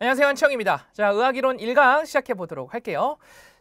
안녕하세요 한청입니다자 의학이론 1강 시작해 보도록 할게요.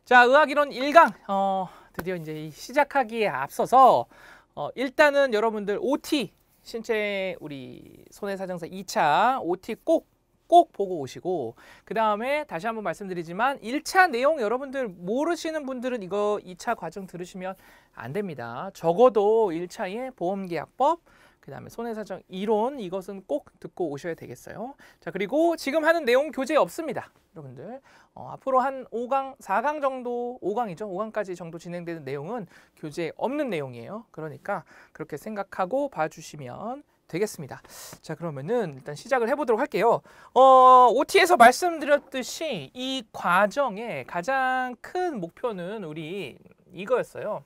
자 의학이론 1강 어, 드디어 이제 시작하기에 앞서서 어, 일단은 여러분들 OT 신체 우리 손해사정사 2차 OT 꼭 꼭 보고 오시고 그 다음에 다시 한번 말씀드리지만 1차 내용 여러분들 모르시는 분들은 이거 2차 과정 들으시면 안 됩니다. 적어도 1차에 보험계약법 그 다음에 손해사정 이론 이것은 꼭 듣고 오셔야 되겠어요. 자 그리고 지금 하는 내용 교재 없습니다. 여러분들 어, 앞으로 한 5강, 4강 정도, 5강이죠. 5강까지 정도 진행되는 내용은 교재에 없는 내용이에요. 그러니까 그렇게 생각하고 봐주시면 되겠습니다. 자 그러면은 일단 시작을 해보도록 할게요. 어, OT에서 말씀드렸듯이 이 과정의 가장 큰 목표는 우리 이거였어요.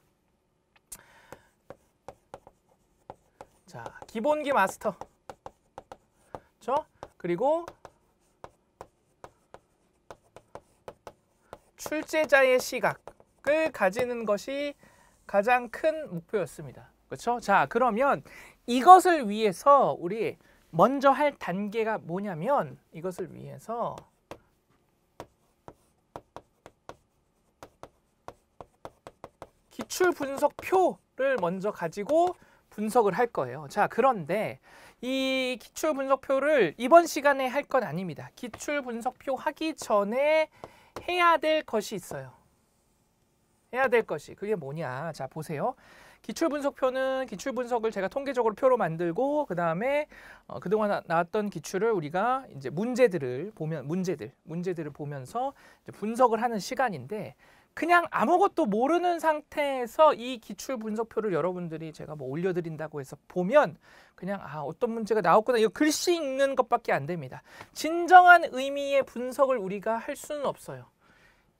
자, 기본기 마스터. 그렇죠? 그리고 출제자의 시각을 가지는 것이 가장 큰 목표였습니다. 그렇죠? 자, 그러면 이것을 위해서 우리 먼저 할 단계가 뭐냐면 이것을 위해서 기출 분석표를 먼저 가지고 분석을 할 거예요. 자, 그런데 이 기출 분석표를 이번 시간에 할 건 아닙니다. 기출 분석표 하기 전에 해야 될 것이 있어요. 해야 될 것이 그게 뭐냐. 자, 보세요. 기출 분석표는 기출 분석을 제가 통계적으로 표로 만들고 그다음에 어, 그동안 나왔던 기출을 우리가 이제 문제들을 보면 문제들, 문제들을 보면서 분석을 하는 시간인데 그냥 아무것도 모르는 상태에서 이 기출 분석표를 여러분들이 제가 뭐 올려드린다고 해서 보면 그냥 아 어떤 문제가 나왔구나 이거 글씨 읽는 것밖에 안 됩니다. 진정한 의미의 분석을 우리가 할 수는 없어요.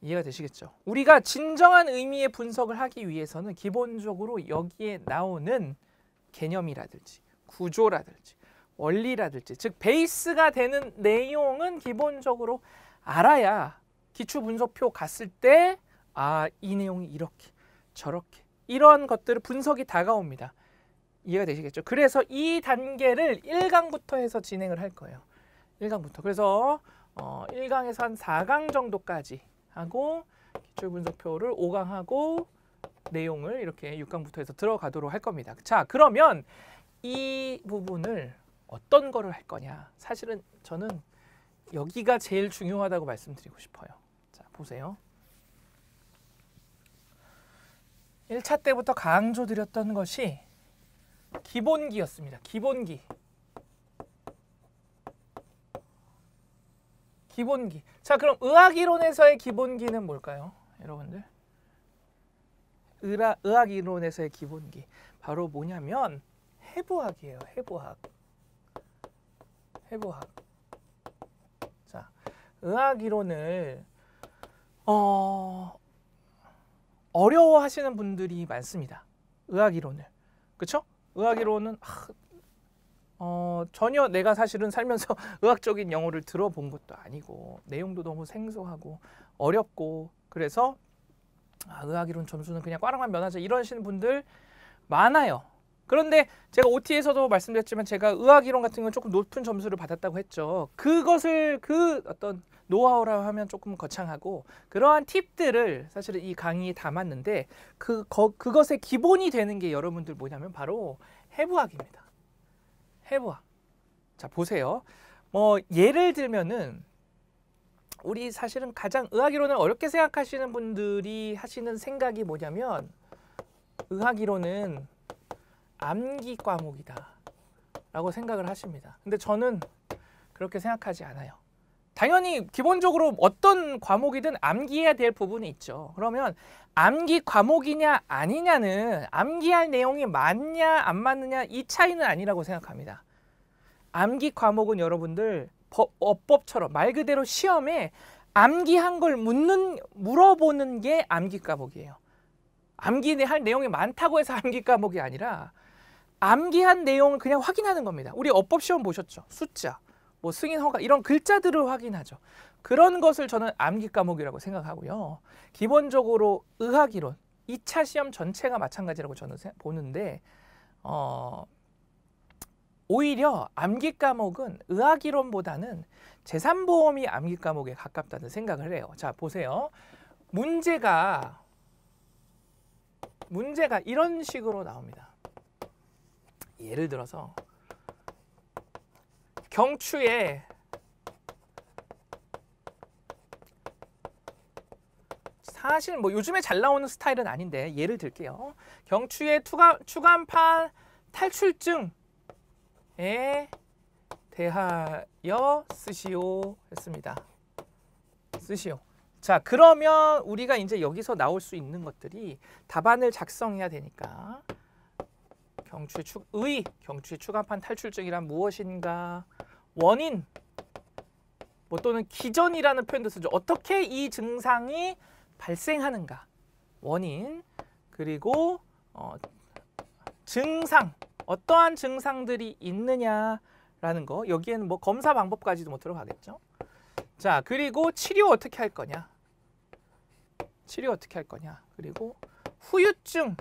이해가 되시겠죠? 우리가 진정한 의미의 분석을 하기 위해서는 기본적으로 여기에 나오는 개념이라든지 구조라든지 원리라든지 즉 베이스가 되는 내용은 기본적으로 알아야 기출 분석표 갔을 때 아, 이 내용이 이렇게 저렇게 이러한 것들을 분석이 다가옵니다. 이해가 되시겠죠? 그래서 이 단계를 1강부터 해서 진행을 할 거예요. 1강부터. 그래서 어, 1강에서 한 4강 정도까지 하고 기출분석표를 5강 하고 내용을 이렇게 6강부터 해서 들어가도록 할 겁니다. 자, 그러면 이 부분을 어떤 거를 할 거냐. 사실은 저는 여기가 제일 중요하다고 말씀드리고 싶어요. 자, 보세요. 1차 때부터 강조드렸던 것이 기본기였습니다. 기본기. 기본기. 자, 그럼 의학이론에서의 기본기는 뭘까요? 여러분들. 의라, 의학이론에서의 기본기. 바로 뭐냐면 해부학이에요. 해부학. 해부학. 자, 의학이론을 어, 어려워하시는 분들이 많습니다. 의학 이론을. 그렇죠? 의학 이론은 아, 어, 전혀 내가 사실은 살면서 의학적인 영어를 들어본 것도 아니고 내용도 너무 생소하고 어렵고 그래서 아, 의학 이론 점수는 그냥 꽈락만 면하자 이러시는 분들 많아요. 그런데 제가 OT에서도 말씀드렸지만 제가 의학 이론 같은 건 조금 높은 점수를 받았다고 했죠. 그것을 그 어떤 노하우라 하면 조금 거창하고 그러한 팁들을 사실은 이 강의에 담았는데 그 거, 그것의 기본이 되는 게 여러분들 뭐냐면 바로 해부학입니다. 해부학. 자 보세요. 뭐 예를 들면은 우리 사실은 가장 의학 이론을 어렵게 생각하시는 분들이 하시는 생각이 뭐냐면 의학 이론은 암기 과목이다 라고 생각을 하십니다 근데 저는 그렇게 생각하지 않아요 당연히 기본적으로 어떤 과목이든 암기해야 될 부분이 있죠 그러면 암기 과목이냐 아니냐는 암기할 내용이 맞냐 안 맞느냐 이 차이는 아니라고 생각합니다 암기 과목은 여러분들 법, 어법처럼 말 그대로 시험에 암기한 걸 묻는 물어보는 게 암기 과목이에요 암기할 내용이 많다고 해서 암기 과목이 아니라 암기한 내용을 그냥 확인하는 겁니다. 우리 어법 시험 보셨죠? 숫자, 뭐 승인 허가 이런 글자들을 확인하죠. 그런 것을 저는 암기 과목이라고 생각하고요. 기본적으로 의학 이론, 2차 시험 전체가 마찬가지라고 저는 보는데 어 오히려 암기 과목은 의학 이론보다는 재산보험이 암기 과목에 가깝다는 생각을 해요. 자, 보세요. 문제가 문제가 이런 식으로 나옵니다. 예를 들어서 경추에 사실 뭐 요즘에 잘 나오는 스타일은 아닌데 예를 들게요. 경추에 투가, 추간판 탈출증에 대하여 쓰시오 했습니다. 쓰시오. 자 그러면 우리가 이제 여기서 나올 수 있는 것들이 답안을 작성해야 되니까 경추의 축의 경추의 추간판 탈출증이란 무엇인가? 원인 뭐 또는 기전이라는 표현도 쓰죠. 어떻게 이 증상이 발생하는가? 원인 그리고 어, 증상 어떠한 증상들이 있느냐라는 거 여기에는 뭐 검사 방법까지도 못 뭐 들어가겠죠. 자 그리고 치료 어떻게 할 거냐 치료 어떻게 할 거냐 그리고 후유증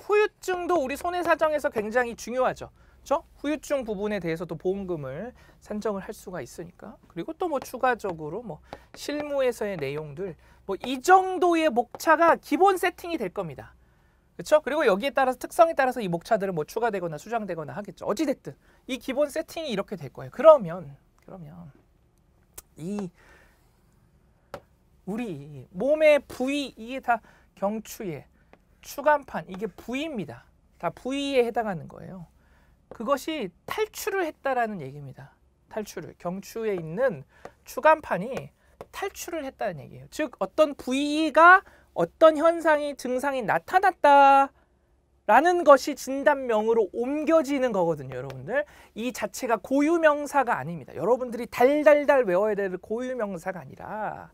후유증도 우리 손해사정에서 굉장히 중요하죠. 그죠 후유증 부분에 대해서도 보험금을 산정을 할 수가 있으니까 그리고 또 뭐 추가적으로 뭐 실무에서의 내용들 뭐 이 정도의 목차가 기본 세팅이 될 겁니다. 그렇죠? 그리고 여기에 따라서 특성에 따라서 이 목차들은 뭐 추가되거나 수정되거나 하겠죠. 어찌 됐든 이 기본 세팅이 이렇게 될 거예요. 그러면 그러면 이 우리 몸의 부위 이게 다 경추에 추간판 이게 부위입니다. 다 부위에 해당하는 거예요. 그것이 탈출을 했다라는 얘기입니다. 탈출을 경추에 있는 추간판이 탈출을 했다는 얘기예요. 즉 어떤 부위가 어떤 현상이 증상이 나타났다라는 것이 진단명으로 옮겨지는 거거든요, 여러분들. 이 자체가 고유명사가 아닙니다. 여러분들이 달달달 외워야 될 고유명사가 아니라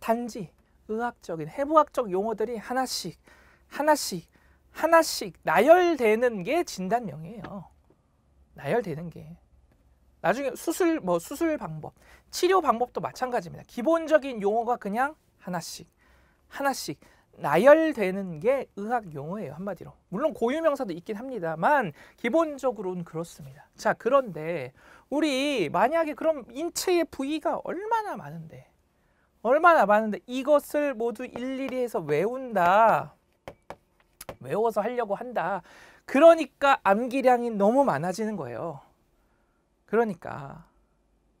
단지 의학적인 해부학적 용어들이 하나씩 하나씩 하나씩 나열되는 게 진단명이에요. 나열되는 게. 나중에 수술 뭐 수술 방법, 치료 방법도 마찬가지입니다. 기본적인 용어가 그냥 하나씩 하나씩 나열되는 게 의학 용어예요 한마디로. 물론 고유명사도 있긴 합니다만 기본적으로는 그렇습니다. 자 그런데 우리 만약에 그럼 인체의 부위가 얼마나 많은데 얼마나 많은데 이것을 모두 일일이 해서 외운다. 외워서 하려고 한다. 그러니까 암기량이 너무 많아지는 거예요. 그러니까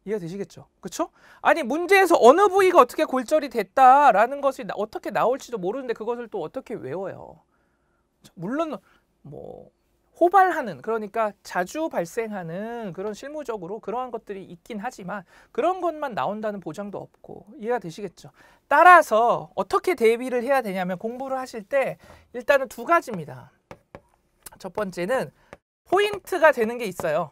이해되시겠죠? 그렇죠? 아니 문제에서 어느 부위가 어떻게 골절이 됐다라는 것이 어떻게 나올지도 모르는데 그것을 또 어떻게 외워요? 물론 뭐 호발하는 그러니까 자주 발생하는 그런 실무적으로 그러한 것들이 있긴 하지만 그런 것만 나온다는 보장도 없고 이해가 되시겠죠? 따라서 어떻게 대비를 해야 되냐면 공부를 하실 때 일단은 두 가지입니다. 첫 번째는 포인트가 되는 게 있어요.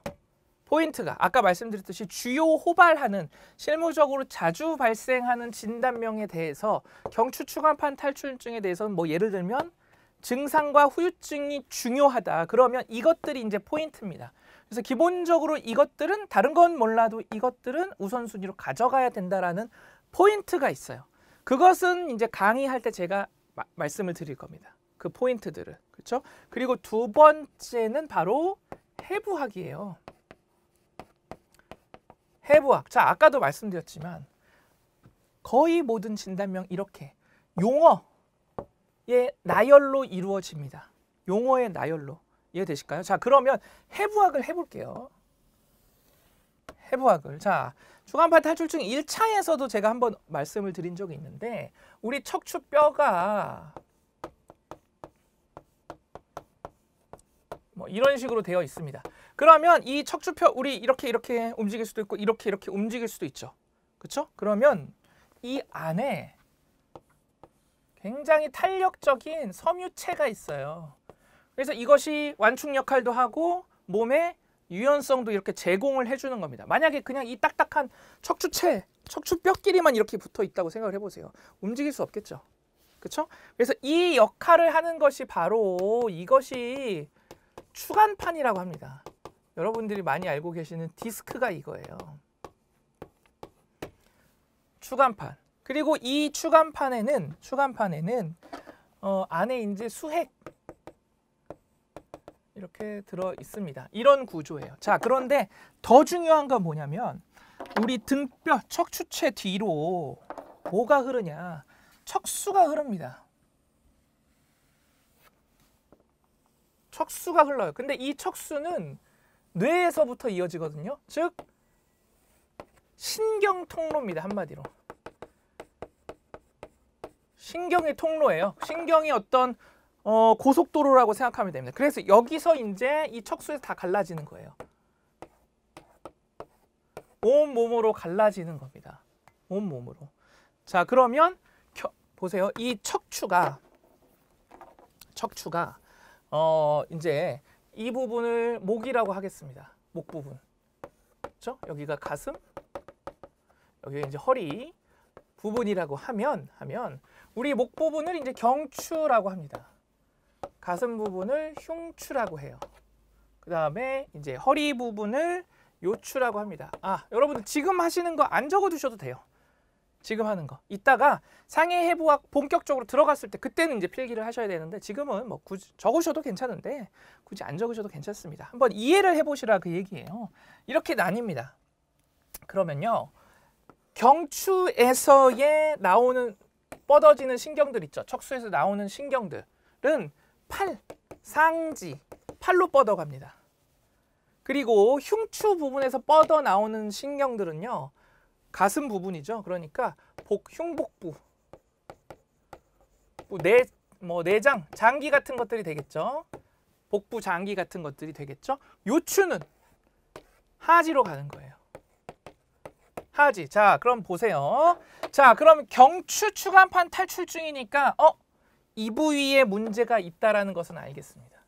포인트가 아까 말씀드렸듯이 주요 호발하는 실무적으로 자주 발생하는 진단명에 대해서 경추 추간판 탈출증에 대해서는 뭐 예를 들면 증상과 후유증이 중요하다. 그러면 이것들이 이제 포인트입니다. 그래서 기본적으로 이것들은 다른 건 몰라도 이것들은 우선순위로 가져가야 된다라는 포인트가 있어요. 그것은 이제 강의할 때 제가 마, 말씀을 드릴 겁니다. 그포인트들을 그렇죠? 그리고 두 번째는 바로 해부학이에요. 해부학. 자, 아까도 말씀드렸지만 거의 모든 진단명 이렇게 용어의 나열로 이루어집니다. 용어의 나열로. 이해되실까요? 자, 그러면 해부학을 해볼게요. 해부학을. 자, 중간파 탈출증 1차에서도 제가 한번 말씀을 드린 적이 있는데 우리 척추뼈가 뭐 이런 식으로 되어 있습니다. 그러면 이 척추뼈 우리 이렇게 이렇게 움직일 수도 있고 이렇게 이렇게 움직일 수도 있죠. 그렇죠? 그러면 이 안에 굉장히 탄력적인 섬유체가 있어요. 그래서 이것이 완충 역할도 하고 몸에 유연성도 이렇게 제공을 해주는 겁니다. 만약에 그냥 이 딱딱한 척추체, 척추뼈끼리만 이렇게 붙어 있다고 생각을 해보세요. 움직일 수 없겠죠. 그렇죠? 그래서 이 역할을 하는 것이 바로 이것이 추간판이라고 합니다. 여러분들이 많이 알고 계시는 디스크가 이거예요. 추간판. 그리고 이 추간판에는 추간판에는 어, 안에 이제 수핵 이렇게 들어 있습니다. 이런 구조예요. 자, 그런데 더 중요한 건 뭐냐면 우리 등뼈 척추체 뒤로 뭐가 흐르냐? 척수가 흐릅니다. 척수가 흘러요. 근데 이 척수는 뇌에서부터 이어지거든요. 즉 신경 통로입니다. 한마디로. 신경의 통로예요. 신경이 어떤 어, 고속도로라고 생각하면 됩니다. 그래서 여기서 이제 이 척수에서 다 갈라지는 거예요. 온몸으로 갈라지는 겁니다. 온몸으로. 자 그러면 겨, 보세요. 이 척추가 척추가 어 이제 이 부분을 목이라고 하겠습니다. 목 부분. 그렇죠? 여기가 가슴, 여기 이제 허리 부분이라고 하면 하면 우리 목 부분을 이제 경추라고 합니다. 가슴 부분을 흉추라고 해요. 그 다음에 이제 허리 부분을 요추라고 합니다. 아, 여러분들 지금 하시는 거 안 적어두셔도 돼요. 지금 하는 거. 이따가 상해 해부학 본격적으로 들어갔을 때 그때는 이제 필기를 하셔야 되는데 지금은 뭐 굳이 적으셔도 괜찮은데 굳이 안 적으셔도 괜찮습니다. 한번 이해를 해보시라 그 얘기예요. 이렇게 나뉩니다. 그러면요. 경추에서의 나오는 뻗어지는 신경들 있죠. 척수에서 나오는 신경들은 팔, 상지, 팔로 뻗어갑니다. 그리고 흉추 부분에서 뻗어 나오는 신경들은요. 가슴 부분이죠. 그러니까 복, 흉복부, 뭐 내, 뭐 내장, 장기 같은 것들이 되겠죠. 복부 장기 같은 것들이 되겠죠. 요추는 하지로 가는 거예요. 하지. 자, 그럼 보세요. 자, 그럼 경추 추간판 탈출중이니까 어? 이 부위에 문제가 있다라는 것은 알겠습니다.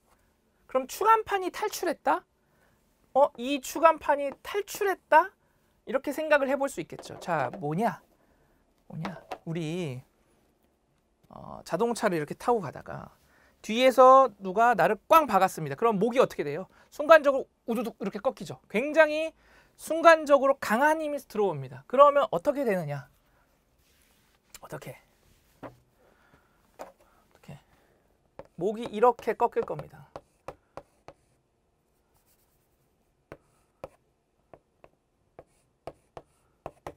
그럼 추간판이 탈출했다? 어, 이 추간판이 탈출했다? 이렇게 생각을 해볼 수 있겠죠. 자, 뭐냐? 뭐냐? 우리 어, 자동차를 이렇게 타고 가다가 뒤에서 누가 나를 꽝 박았습니다. 그럼 목이 어떻게 돼요? 순간적으로 우두둑 이렇게 꺾이죠. 굉장히 순간적으로 강한 힘이 들어옵니다. 그러면 어떻게 되느냐? 어떻게? 목이 이렇게 꺾일 겁니다.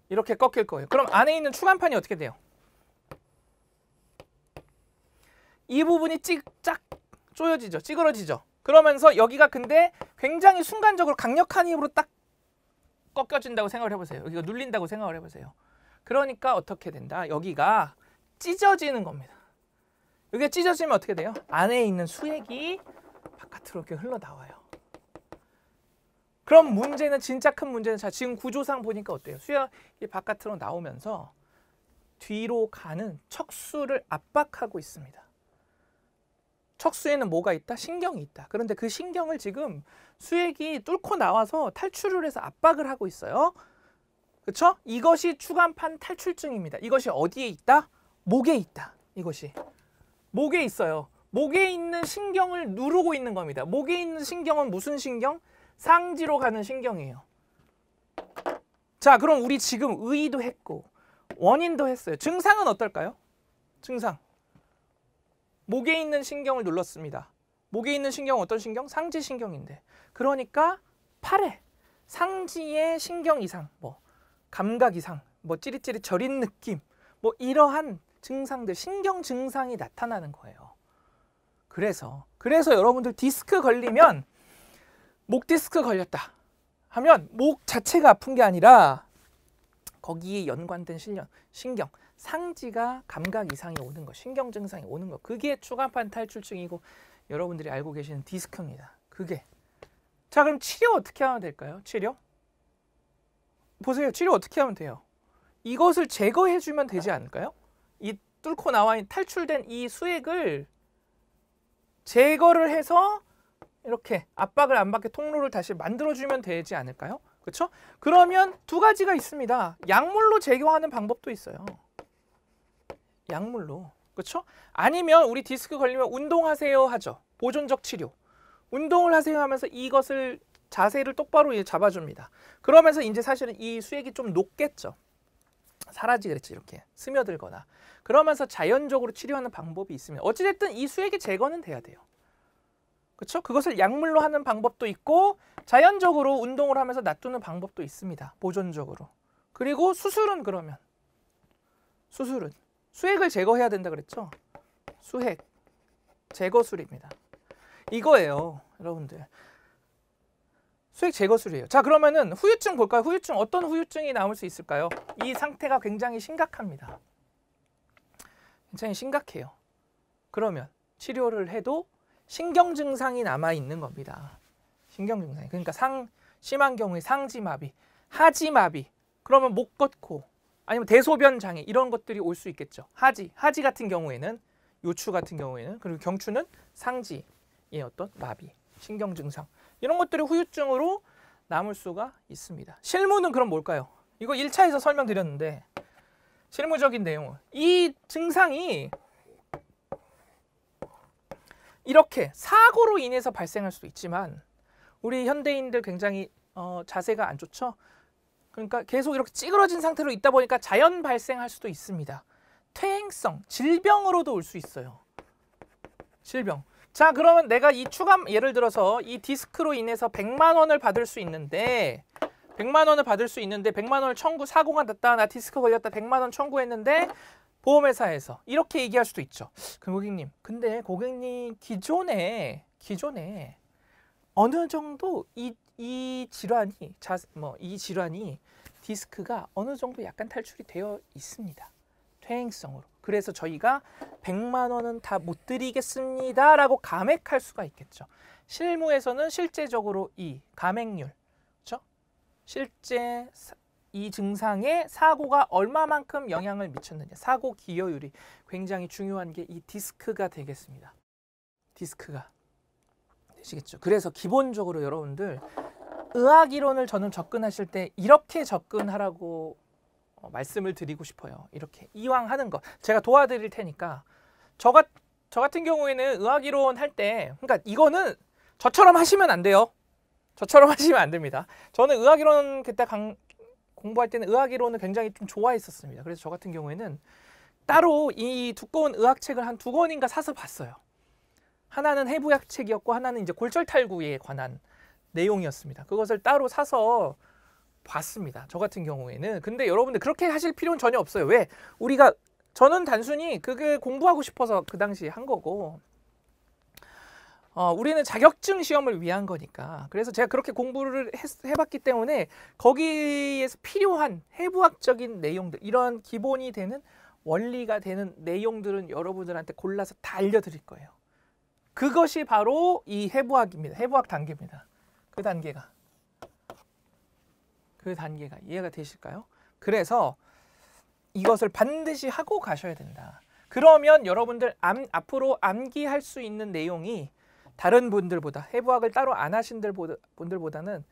이렇게 꺾일 거예요. 그럼 안에 있는 추간판이 어떻게 돼요? 이 부분이 찌짝 쪼여지죠. 찌그러지죠. 그러면서 여기가 근데 굉장히 순간적으로 강력한 힘으로 딱 꺾여진다고 생각을 해보세요. 여기가 눌린다고 생각을 해보세요. 그러니까 어떻게 된다? 여기가 찢어지는 겁니다. 이게 찢어지면 어떻게 돼요? 안에 있는 수액이 바깥으로 이렇게 흘러나와요. 그럼 문제는 진짜 큰 문제는 자 지금 구조상 보니까 어때요? 수액이 바깥으로 나오면서 뒤로 가는 척수를 압박하고 있습니다. 척수에는 뭐가 있다? 신경이 있다. 그런데 그 신경을 지금 수액이 뚫고 나와서 탈출을 해서 압박을 하고 있어요. 그렇죠? 이것이 추간판 탈출증입니다. 이것이 어디에 있다? 목에 있다. 이것이. 목에 있어요. 목에 있는 신경을 누르고 있는 겁니다. 목에 있는 신경은 무슨 신경? 상지로 가는 신경이에요. 자, 그럼 우리 지금 의의도 했고 원인도 했어요. 증상은 어떨까요? 증상. 목에 있는 신경을 눌렀습니다. 목에 있는 신경 은 어떤 신경? 상지 신경인데. 그러니까 팔에 상지의 신경 이상, 뭐 감각 이상, 뭐 찌릿찌릿 저린 느낌, 뭐 이러한 증상들, 신경 증상이 나타나는 거예요. 그래서 그래서 여러분들 디스크 걸리면 목 디스크 걸렸다 하면 목 자체가 아픈 게 아니라 거기에 연관된 신경, 신경 상지가 감각 이상이 오는 거, 신경 증상이 오는 거. 그게 추가판 탈출증이고 여러분들이 알고 계시는 디스크입니다. 그게. 자, 그럼 치료 어떻게 하면 될까요? 치료? 보세요. 치료 어떻게 하면 돼요? 이것을 제거해 주면 되지 않을까요? 이 뚫고 나와 있는 탈출된 이 수액을 제거를 해서 이렇게 압박을 안 받게 통로를 다시 만들어주면 되지 않을까요? 그렇죠? 그러면 두 가지가 있습니다. 약물로 제거하는 방법도 있어요. 약물로. 그렇죠? 아니면 우리 디스크 걸리면 운동하세요 하죠. 보존적 치료. 운동을 하세요 하면서 이것을 자세를 똑바로 잡아줍니다. 그러면서 이제 사실은 이 수액이 좀높겠죠 사라지 그랬지 이렇게 스며들거나 그러면서 자연적으로 치료하는 방법이 있으면 어찌됐든 이 수액이 제거는 돼야 돼요. 그렇죠? 그것을 약물로 하는 방법도 있고 자연적으로 운동을 하면서 놔두는 방법도 있습니다. 보존적으로. 그리고 수술은 그러면 수술은 수액을 제거해야 된다 그랬죠? 수액 제거술입니다. 이거예요, 여러분들. 수액 제거술이에요. 자 그러면은 후유증 볼까요? 후유증 어떤 후유증이 나올 수 있을까요? 이 상태가 굉장히 심각합니다. 굉장히 심각해요. 그러면 치료를 해도 신경 증상이 남아 있는 겁니다. 신경 증상이 그러니까 상 심한 경우에 상지마비, 하지마비 그러면 목 걷고 아니면 대소변 장애 이런 것들이 올 수 있겠죠. 하지 하지 같은 경우에는 요추 같은 경우에는 그리고 경추는 상지의 어떤 마비 신경 증상 이런 것들이 후유증으로 남을 수가 있습니다. 실무는 그럼 뭘까요? 이거 1차에서 설명드렸는데 실무적인 내용은 이 증상이 이렇게 사고로 인해서 발생할 수도 있지만 우리 현대인들 굉장히 어, 자세가 안 좋죠. 그러니까 계속 이렇게 찌그러진 상태로 있다 보니까 자연 발생할 수도 있습니다. 퇴행성, 질병으로도 올 수 있어요. 질병. 자 그러면 내가 이 추가 예를 들어서 이 디스크로 인해서 100만 원을 받을 수 있는데 100만 원을 받을 수 있는데 100만 원을 청구 사고가 났다 나 디스크 걸렸다 100만 원 청구했는데 보험회사에서 이렇게 얘기할 수도 있죠. 그 고객님 근데 고객님 기존에 기존에 어느 정도 이, 이 질환이 자 뭐 이 질환이 디스크가 어느 정도 약간 탈출이 되어 있습니다. 퇴행성으로 그래서 저희가 100만 원은 다 못 드리겠습니다 라고 감액할 수가 있겠죠 실무에서는 실제적으로 이 감액률 그렇죠? 실제 이 증상에 사고가 얼마만큼 영향을 미쳤느냐 사고 기여율이 굉장히 중요한 게 이 디스크가 되겠습니다 디스크가 되시겠죠 그래서 기본적으로 여러분들 의학 이론을 저는 접근하실 때 이렇게 접근하라고 어, 말씀을 드리고 싶어요. 이렇게 이왕 하는 거 제가 도와드릴 테니까 저, 같, 저 같은 경우에는 의학이론 할 때 그러니까 이거는 저처럼 하시면 안 돼요. 저처럼 하시면 안 됩니다. 저는 의학이론 그때 강, 공부할 때는 의학이론을 굉장히 좀 좋아했었습니다. 그래서 저 같은 경우에는 따로 이 두꺼운 의학책을 한 두 권인가 사서 봤어요. 하나는 해부약책이었고 하나는 이제 골절탈구에 관한 내용이었습니다. 그것을 따로 사서 봤습니다. 저 같은 경우에는. 근데 여러분들 그렇게 하실 필요는 전혀 없어요. 왜? 우리가 저는 단순히 그게 공부하고 싶어서 그 당시 에한 거고 어, 우리는 자격증 시험을 위한 거니까 그래서 제가 그렇게 공부를 해, 해봤기 때문에 거기에서 필요한 해부학적인 내용들 이런 기본이 되는 원리가 되는 내용들은 여러분들한테 골라서 다 알려드릴 거예요 그것이 바로 이 해부학입니다 해부학 단계입니다 그 단계가 그 단계가 이해가 되실까요? 그래서 이것을 반드시 하고 가셔야 된다. 그러면 여러분들 암, 앞으로 암기할 수 있는 내용이 다른 분들보다 해부학을 따로 안 하신 분들보다는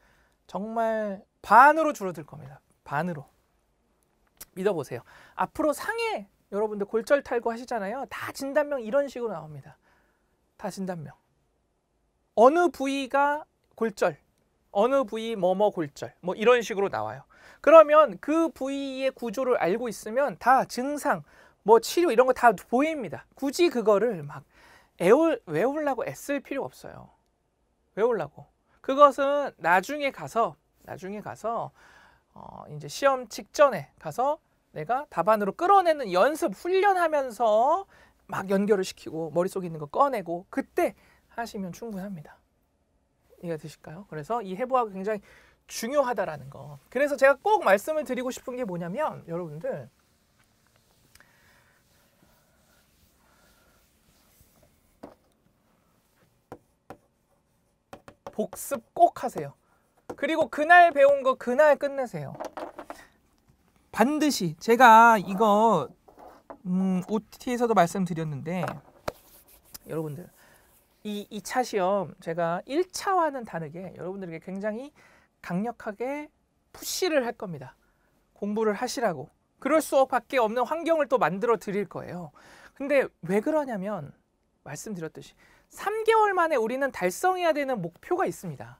정말 반으로 줄어들 겁니다. 반으로. 믿어보세요. 앞으로 상해 여러분들 골절 탈구 하시잖아요. 다 진단명 이런 식으로 나옵니다. 다 진단명. 어느 부위가 골절, 어느 부위 뭐뭐 골절 뭐 이런 식으로 나와요. 그러면 그 부위의 구조를 알고 있으면 다 증상, 뭐 치료 이런 거 다 보입니다. 굳이 그거를 막 애울, 외우려고 애쓸 필요 없어요. 외우려고. 그것은 나중에 가서 나중에 가서 어, 이제 시험 직전에 가서 내가 답안으로 끌어내는 연습 훈련하면서 막 연결을 시키고 머릿속에 있는 거 꺼내고 그때 하시면 충분합니다. 이해가 되실까요? 그래서 이 해부학이 굉장히 중요하다라는 거. 그래서 제가 꼭 말씀을 드리고 싶은 게 뭐냐면 여러분들 복습 꼭 하세요. 그리고 그날 배운 거 그날 끝내세요. 반드시 제가 이거 음, OT에서도 말씀드렸는데 여러분들 이 2차 시험 제가 1차와는 다르게 여러분들에게 굉장히 강력하게 푸시를 할 겁니다. 공부를 하시라고. 그럴 수밖에 없는 환경을 또 만들어 드릴 거예요. 근데 왜 그러냐면 말씀드렸듯이 3개월 만에 우리는 달성해야 되는 목표가 있습니다.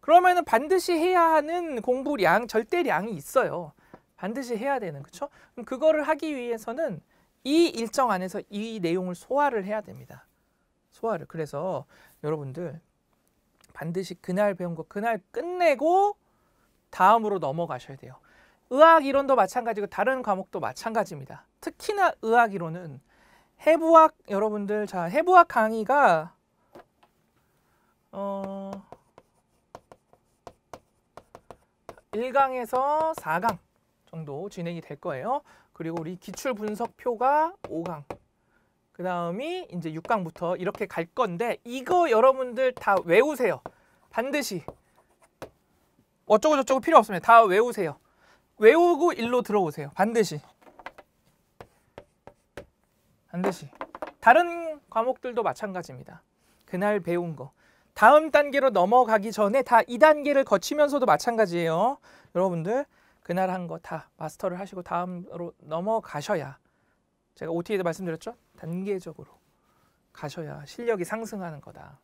그러면은 반드시 해야 하는 공부량, 절대량이 있어요. 반드시 해야 되는 그렇죠? 그럼 그거를 하기 위해서는 이 일정 안에서 이 내용을 소화를 해야 됩니다. 소화를. 그래서 여러분들 반드시 그날 배운 거 그날 끝내고 다음으로 넘어가셔야 돼요. 의학 이론도 마찬가지고 다른 과목도 마찬가지입니다. 특히나 의학 이론은 해부학 여러분들 자 해부학 강의가 어 1강에서 4강 정도 진행이 될 거예요. 그리고 우리 기출 분석표가 5강 그 다음이 이제 6강부터 이렇게 갈 건데 이거 여러분들 다 외우세요. 반드시. 어쩌고 저쩌고 필요 없습니다. 다 외우세요. 외우고 일로 들어오세요. 반드시. 반드시. 다른 과목들도 마찬가지입니다. 그날 배운 거. 다음 단계로 넘어가기 전에 다2단계를 거치면서도 마찬가지예요. 여러분들 그날 한 거 다 마스터를 하시고 다음으로 넘어가셔야 제가 OT에도 말씀드렸죠? 단계적으로 가셔야 실력이 상승하는 거다.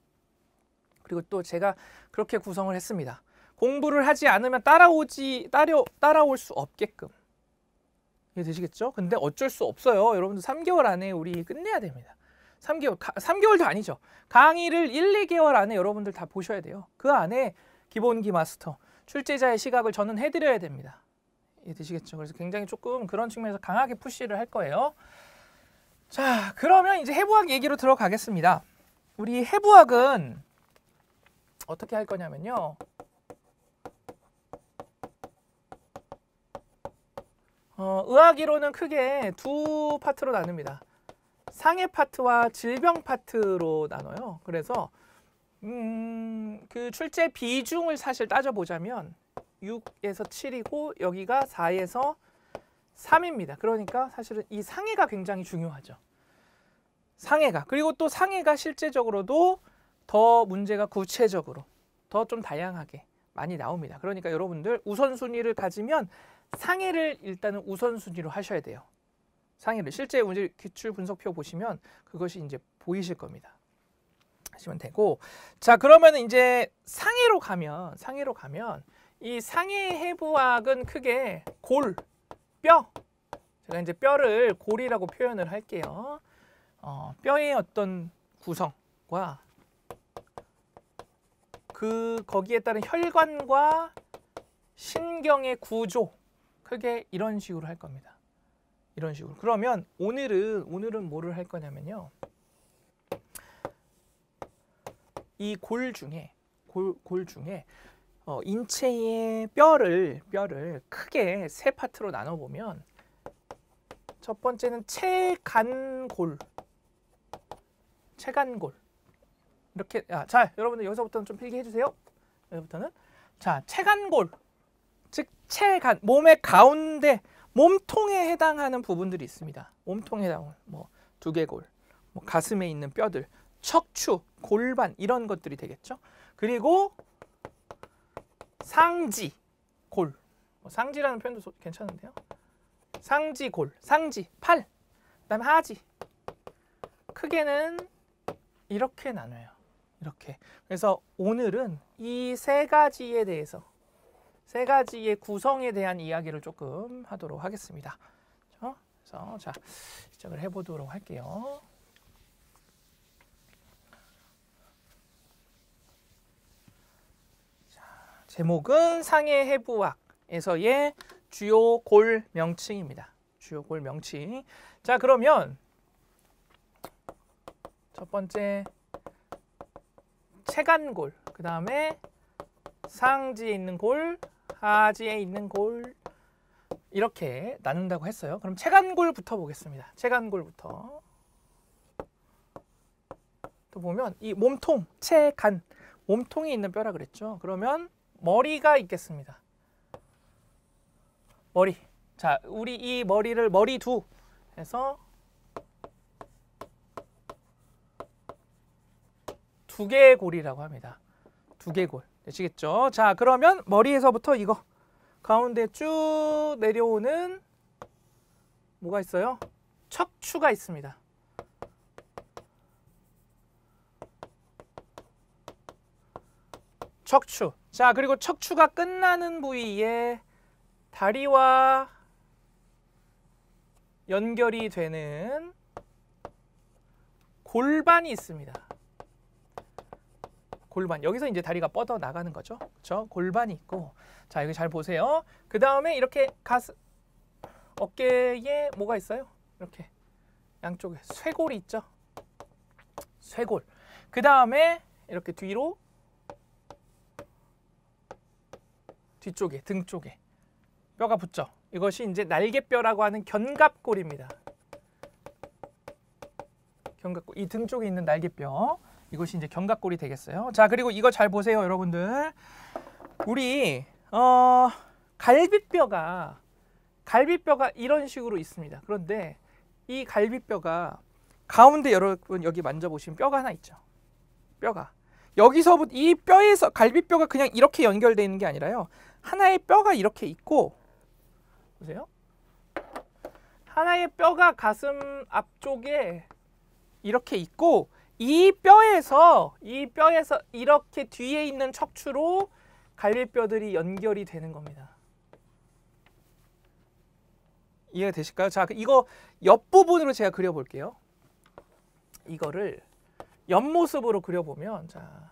그리고 또 제가 그렇게 구성을 했습니다. 공부를 하지 않으면 따라오지 따려 따라올 수 없게끔 이해되시겠죠? 근데 어쩔 수 없어요. 여러분들 3개월 안에 우리 끝내야 됩니다. 3개월, 가, 3개월도 아니죠. 강의를 1, 2개월 안에 여러분들 다 보셔야 돼요. 그 안에 기본기 마스터, 출제자의 시각을 저는 해드려야 됩니다. 이해되시겠죠? 그래서 굉장히 조금 그런 측면에서 강하게 푸시를 할 거예요. 자, 그러면 이제 해부학 얘기로 들어가겠습니다. 우리 해부학은 어떻게 할 거냐면요. 어, 의학이론은 크게 두 파트로 나눕니다. 상해 파트와 질병 파트로 나눠요. 그래서 음, 그 출제 비중을 사실 따져보자면 6에서 7이고 여기가 4에서 3입니다. 그러니까 사실은 이 상해가 굉장히 중요하죠. 상해가. 그리고 또 상해가 실제적으로도 더 문제가 구체적으로 더 좀 다양하게 많이 나옵니다. 그러니까 여러분들 우선순위를 가지면 상해를 일단은 우선순위로 하셔야 돼요. 상해를 실제 문제 기출 분석표 보시면 그것이 이제 보이실 겁니다. 하시면 되고 자 그러면 이제 상해로 가면 상해로 가면 이 상해 해부학은 크게 골, 뼈. 제가 이제 뼈를 골이라고 표현을 할게요. 어, 뼈의 어떤 구성과 그 거기에 따른 혈관과 신경의 구조 크게 이런 식으로 할 겁니다. 이런 식으로. 그러면 오늘은 오늘은 뭐를 할 거냐면요. 이 골 중에 골, 골 중에 어, 인체의 뼈를 뼈를 크게 세 파트로 나눠 보면 첫 번째는 체간골 체간골 이렇게 아, 자 여러분들 여기서부터는 좀 필기해 주세요 여기부터는 자 체간골 즉 체간 몸의 가운데 몸통에 해당하는 부분들이 있습니다 몸통에 해당하는 뭐 두개골 뭐 가슴에 있는 뼈들 척추 골반 이런 것들이 되겠죠 그리고 상지 골 뭐 상지라는 표현도 괜찮은데요. 상지 골 상지 팔 그다음에 하지 크게는 이렇게 나눠요. 이렇게 그래서 오늘은 이 세 가지에 대해서 세 가지의 구성에 대한 이야기를 조금 하도록 하겠습니다. 어? 그래서 자 시작을 해보도록 할게요. 제목은 상해 해부학에서의 주요 골 명칭입니다. 주요 골 명칭. 자, 그러면 첫 번째 체간골, 그 다음에 상지에 있는 골, 하지에 있는 골 이렇게 나눈다고 했어요. 그럼 체간골부터 보겠습니다. 체간골부터 또 보면 이 몸통, 체간, 몸통이 있는 뼈라 그랬죠. 그러면 머리가 있겠습니다. 머리. 자, 우리 이 머리를 머리 두 해서 두 개의 골이라고 합니다. 두 개의 골. 되시겠죠? 자, 그러면 머리에서부터 이거 가운데 쭉 내려오는 뭐가 있어요? 척추가 있습니다. 척추. 자 그리고 척추가 끝나는 부위에 다리와 연결이 되는 골반이 있습니다. 골반 여기서 이제 다리가 뻗어 나가는 거죠. 그렇죠? 골반이 있고 자 여기 잘 보세요. 그 다음에 이렇게 가슴 어깨에 뭐가 있어요? 이렇게 양쪽에 쇄골이 있죠. 쇄골. 그 다음에 이렇게 뒤로 뒤쪽에 등 쪽에 뼈가 붙죠. 이것이 이제 날개뼈라고 하는 견갑골입니다. 견갑골 이등 쪽에 있는 날개뼈 이것이 이제 견갑골이 되겠어요. 자 그리고 이거 잘 보세요 여러분들. 우리 어 갈비뼈가 갈비뼈가 이런 식으로 있습니다. 그런데 이 갈비뼈가 가운데 여러분 여기 만져보시면 뼈가 하나 있죠. 뼈가 여기서부터 이 뼈에서 갈비뼈가 그냥 이렇게 연결되어 있는 게 아니라요. 하나의 뼈가 이렇게 있고 보세요. 하나의 뼈가 가슴 앞쪽에 이렇게 있고 이 뼈에서 이 뼈에서 이렇게 뒤에 있는 척추로 갈릴뼈들이 연결이 되는 겁니다. 이해가 되실까요? 자, 그 이거 옆부분으로 제가 그려볼게요. 이거를 옆모습으로 그려보면 자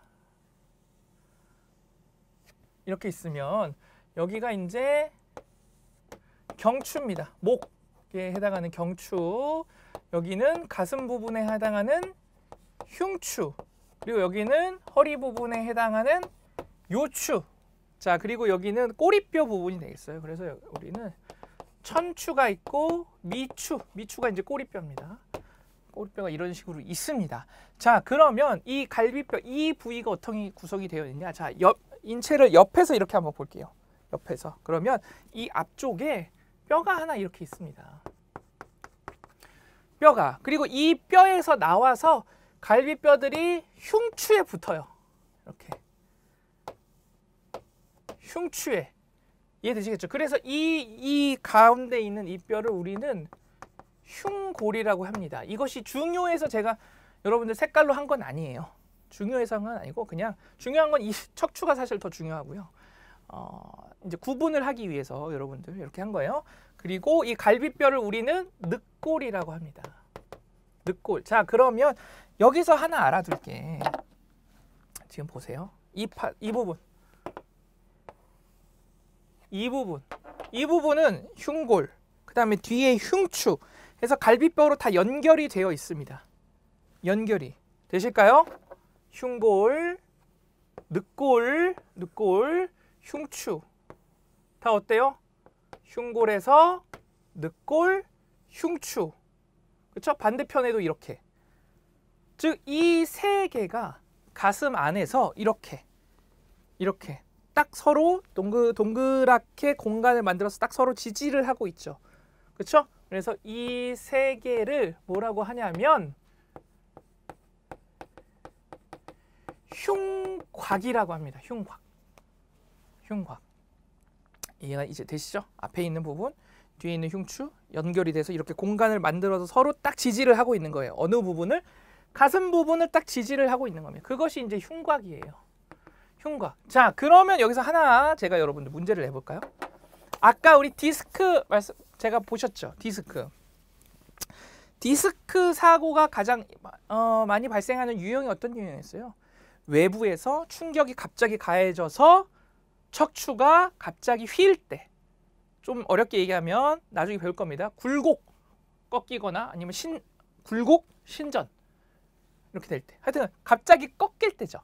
이렇게 있으면 여기가 이제 경추입니다. 목에 해당하는 경추, 여기는 가슴 부분에 해당하는 흉추, 그리고 여기는 허리 부분에 해당하는 요추. 자, 그리고 여기는 꼬리뼈 부분이 되겠어요. 그래서 우리는 천추가 있고 미추, 미추가 이제 꼬리뼈입니다. 꼬리뼈가 이런 식으로 있습니다. 자, 그러면 이 갈비뼈 이 부위가 어떻게 구성이 되어 있냐? 자, 옆 인체를 옆에서 이렇게 한번 볼게요. 옆에서. 그러면 이 앞쪽에 뼈가 하나 이렇게 있습니다. 뼈가. 그리고 이 뼈에서 나와서 갈비뼈들이 흉추에 붙어요. 이렇게. 흉추에. 이해되시겠죠? 그래서 이, 이 가운데 있는 이 뼈를 우리는 흉골이라고 합니다. 이것이 중요해서 제가 여러분들 색깔로 한 건 아니에요. 중요해서는 아니고 그냥 중요한 건 이 척추가 사실 더 중요하고요. 어, 이제 구분을 하기 위해서 여러분들 이렇게 한 거예요. 그리고 이 갈비뼈를 우리는 늑골이라고 합니다. 늑골. 자, 그러면 여기서 하나 알아둘 게 지금 보세요. 이, 파, 이 부분. 이 부분. 이 부분은 흉골. 그 다음에 뒤에 흉추. 그래서 갈비뼈로 다 연결이 되어 있습니다. 연결이. 되실까요? 흉골, 늑골, 늑골, 흉추 다 어때요? 흉골에서 늑골, 흉추 그렇죠? 반대편에도 이렇게 즉 이 세 개가 가슴 안에서 이렇게 이렇게 딱 서로 동그, 동그랗게 공간을 만들어서 딱 서로 지지를 하고 있죠 그렇죠? 그래서 이 세 개를 뭐라고 하냐면 흉곽이라고 합니다. 흉곽. 흉곽. 이해가 이제 되시죠? 앞에 있는 부분, 뒤에 있는 흉추 연결이 돼서 이렇게 공간을 만들어서 서로 딱 지지를 하고 있는 거예요. 어느 부분을? 가슴 부분을 딱 지지를 하고 있는 겁니다. 그것이 이제 흉곽이에요. 흉곽. 자, 그러면 여기서 하나 제가 여러분들 문제를 내볼까요? 아까 우리 디스크 말씀 제가 보셨죠? 디스크. 디스크 사고가 가장 어, 많이 발생하는 유형이 어떤 유형이었어요? 외부에서 충격이 갑자기 가해져서 척추가 갑자기 휘일 때 좀 어렵게 얘기하면 나중에 배울 겁니다. 굴곡 꺾이거나 아니면 신 굴곡 신전 이렇게 될 때 하여튼 갑자기 꺾일 때죠.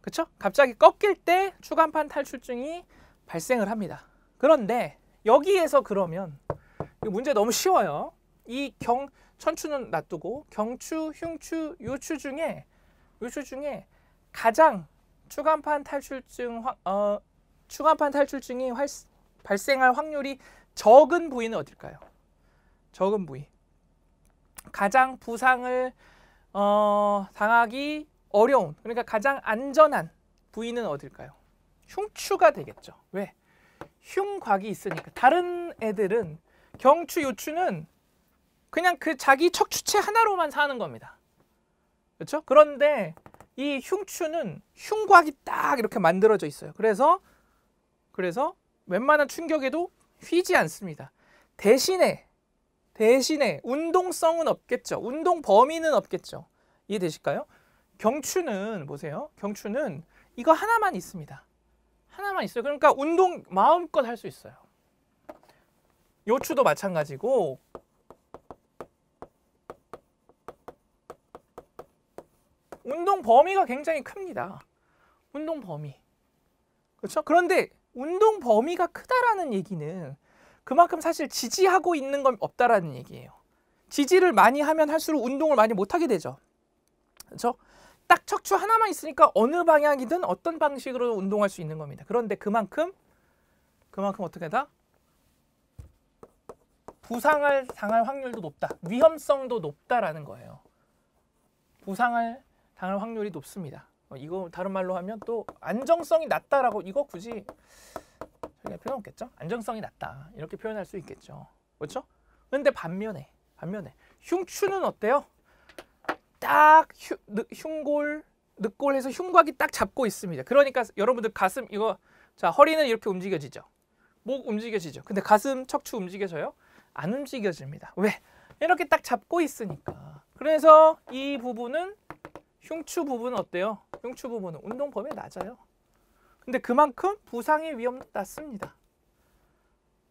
그렇죠? 갑자기 꺾일 때 추간판 탈출증이 발생을 합니다. 그런데 여기에서 그러면 이 문제 너무 쉬워요. 이 경 천추는 놔두고 경추, 흉추, 요추 중에 요추 중에 가장 추간판 탈출증 어, 추간판 탈출증이 활, 발생할 확률이 적은 부위는 어딜까요? 적은 부위. 가장 부상을 어, 당하기 어려운 그러니까 가장 안전한 부위는 어딜까요? 흉추가 되겠죠. 왜? 흉곽이 있으니까. 다른 애들은 경추, 요추는 그냥 그 자기 척추체 하나로만 사는 겁니다. 그렇죠? 그런데 이 흉추는 흉곽이 딱 이렇게 만들어져 있어요. 그래서 그래서 웬만한 충격에도 휘지 않습니다. 대신에 대신에 운동성은 없겠죠. 운동 범위는 없겠죠. 이해되실까요? 경추는 보세요. 경추는 이거 하나만 있습니다. 하나만 있어요. 그러니까 운동 마음껏 할 수 있어요. 요추도 마찬가지고 운동 범위가 굉장히 큽니다. 운동 범위. 그렇죠? 그런데 운동 범위가 크다라는 얘기는 그만큼 사실 지지하고 있는 건 없다라는 얘기예요. 지지를 많이 하면 할수록 운동을 많이 못하게 되죠. 그렇죠? 딱 척추 하나만 있으니까 어느 방향이든 어떤 방식으로 운동할 수 있는 겁니다. 그런데 그만큼 그만큼 어떻게 다 부상을 당할 확률도 높다. 위험성도 높다라는 거예요. 부상을 당할 확률이 높습니다. 어, 이거 다른 말로 하면 또 안정성이 낮다라고 이거 굳이 저희가 필요 없겠죠? 안정성이 낮다 이렇게 표현할 수 있겠죠. 그렇죠? 근데 반면에 반면에 흉추는 어때요? 딱 휴, 흉골 늑골해서 흉곽이 딱 잡고 있습니다. 그러니까 여러분들 가슴 이거 자 허리는 이렇게 움직여지죠. 목 움직여지죠. 근데 가슴 척추 움직여져요? 안 움직여집니다. 왜? 이렇게 딱 잡고 있으니까. 그래서 이 부분은 흉추 부분은 어때요? 흉추 부분은 운동 범위 낮아요. 근데 그만큼 부상의 위험 낮습니다.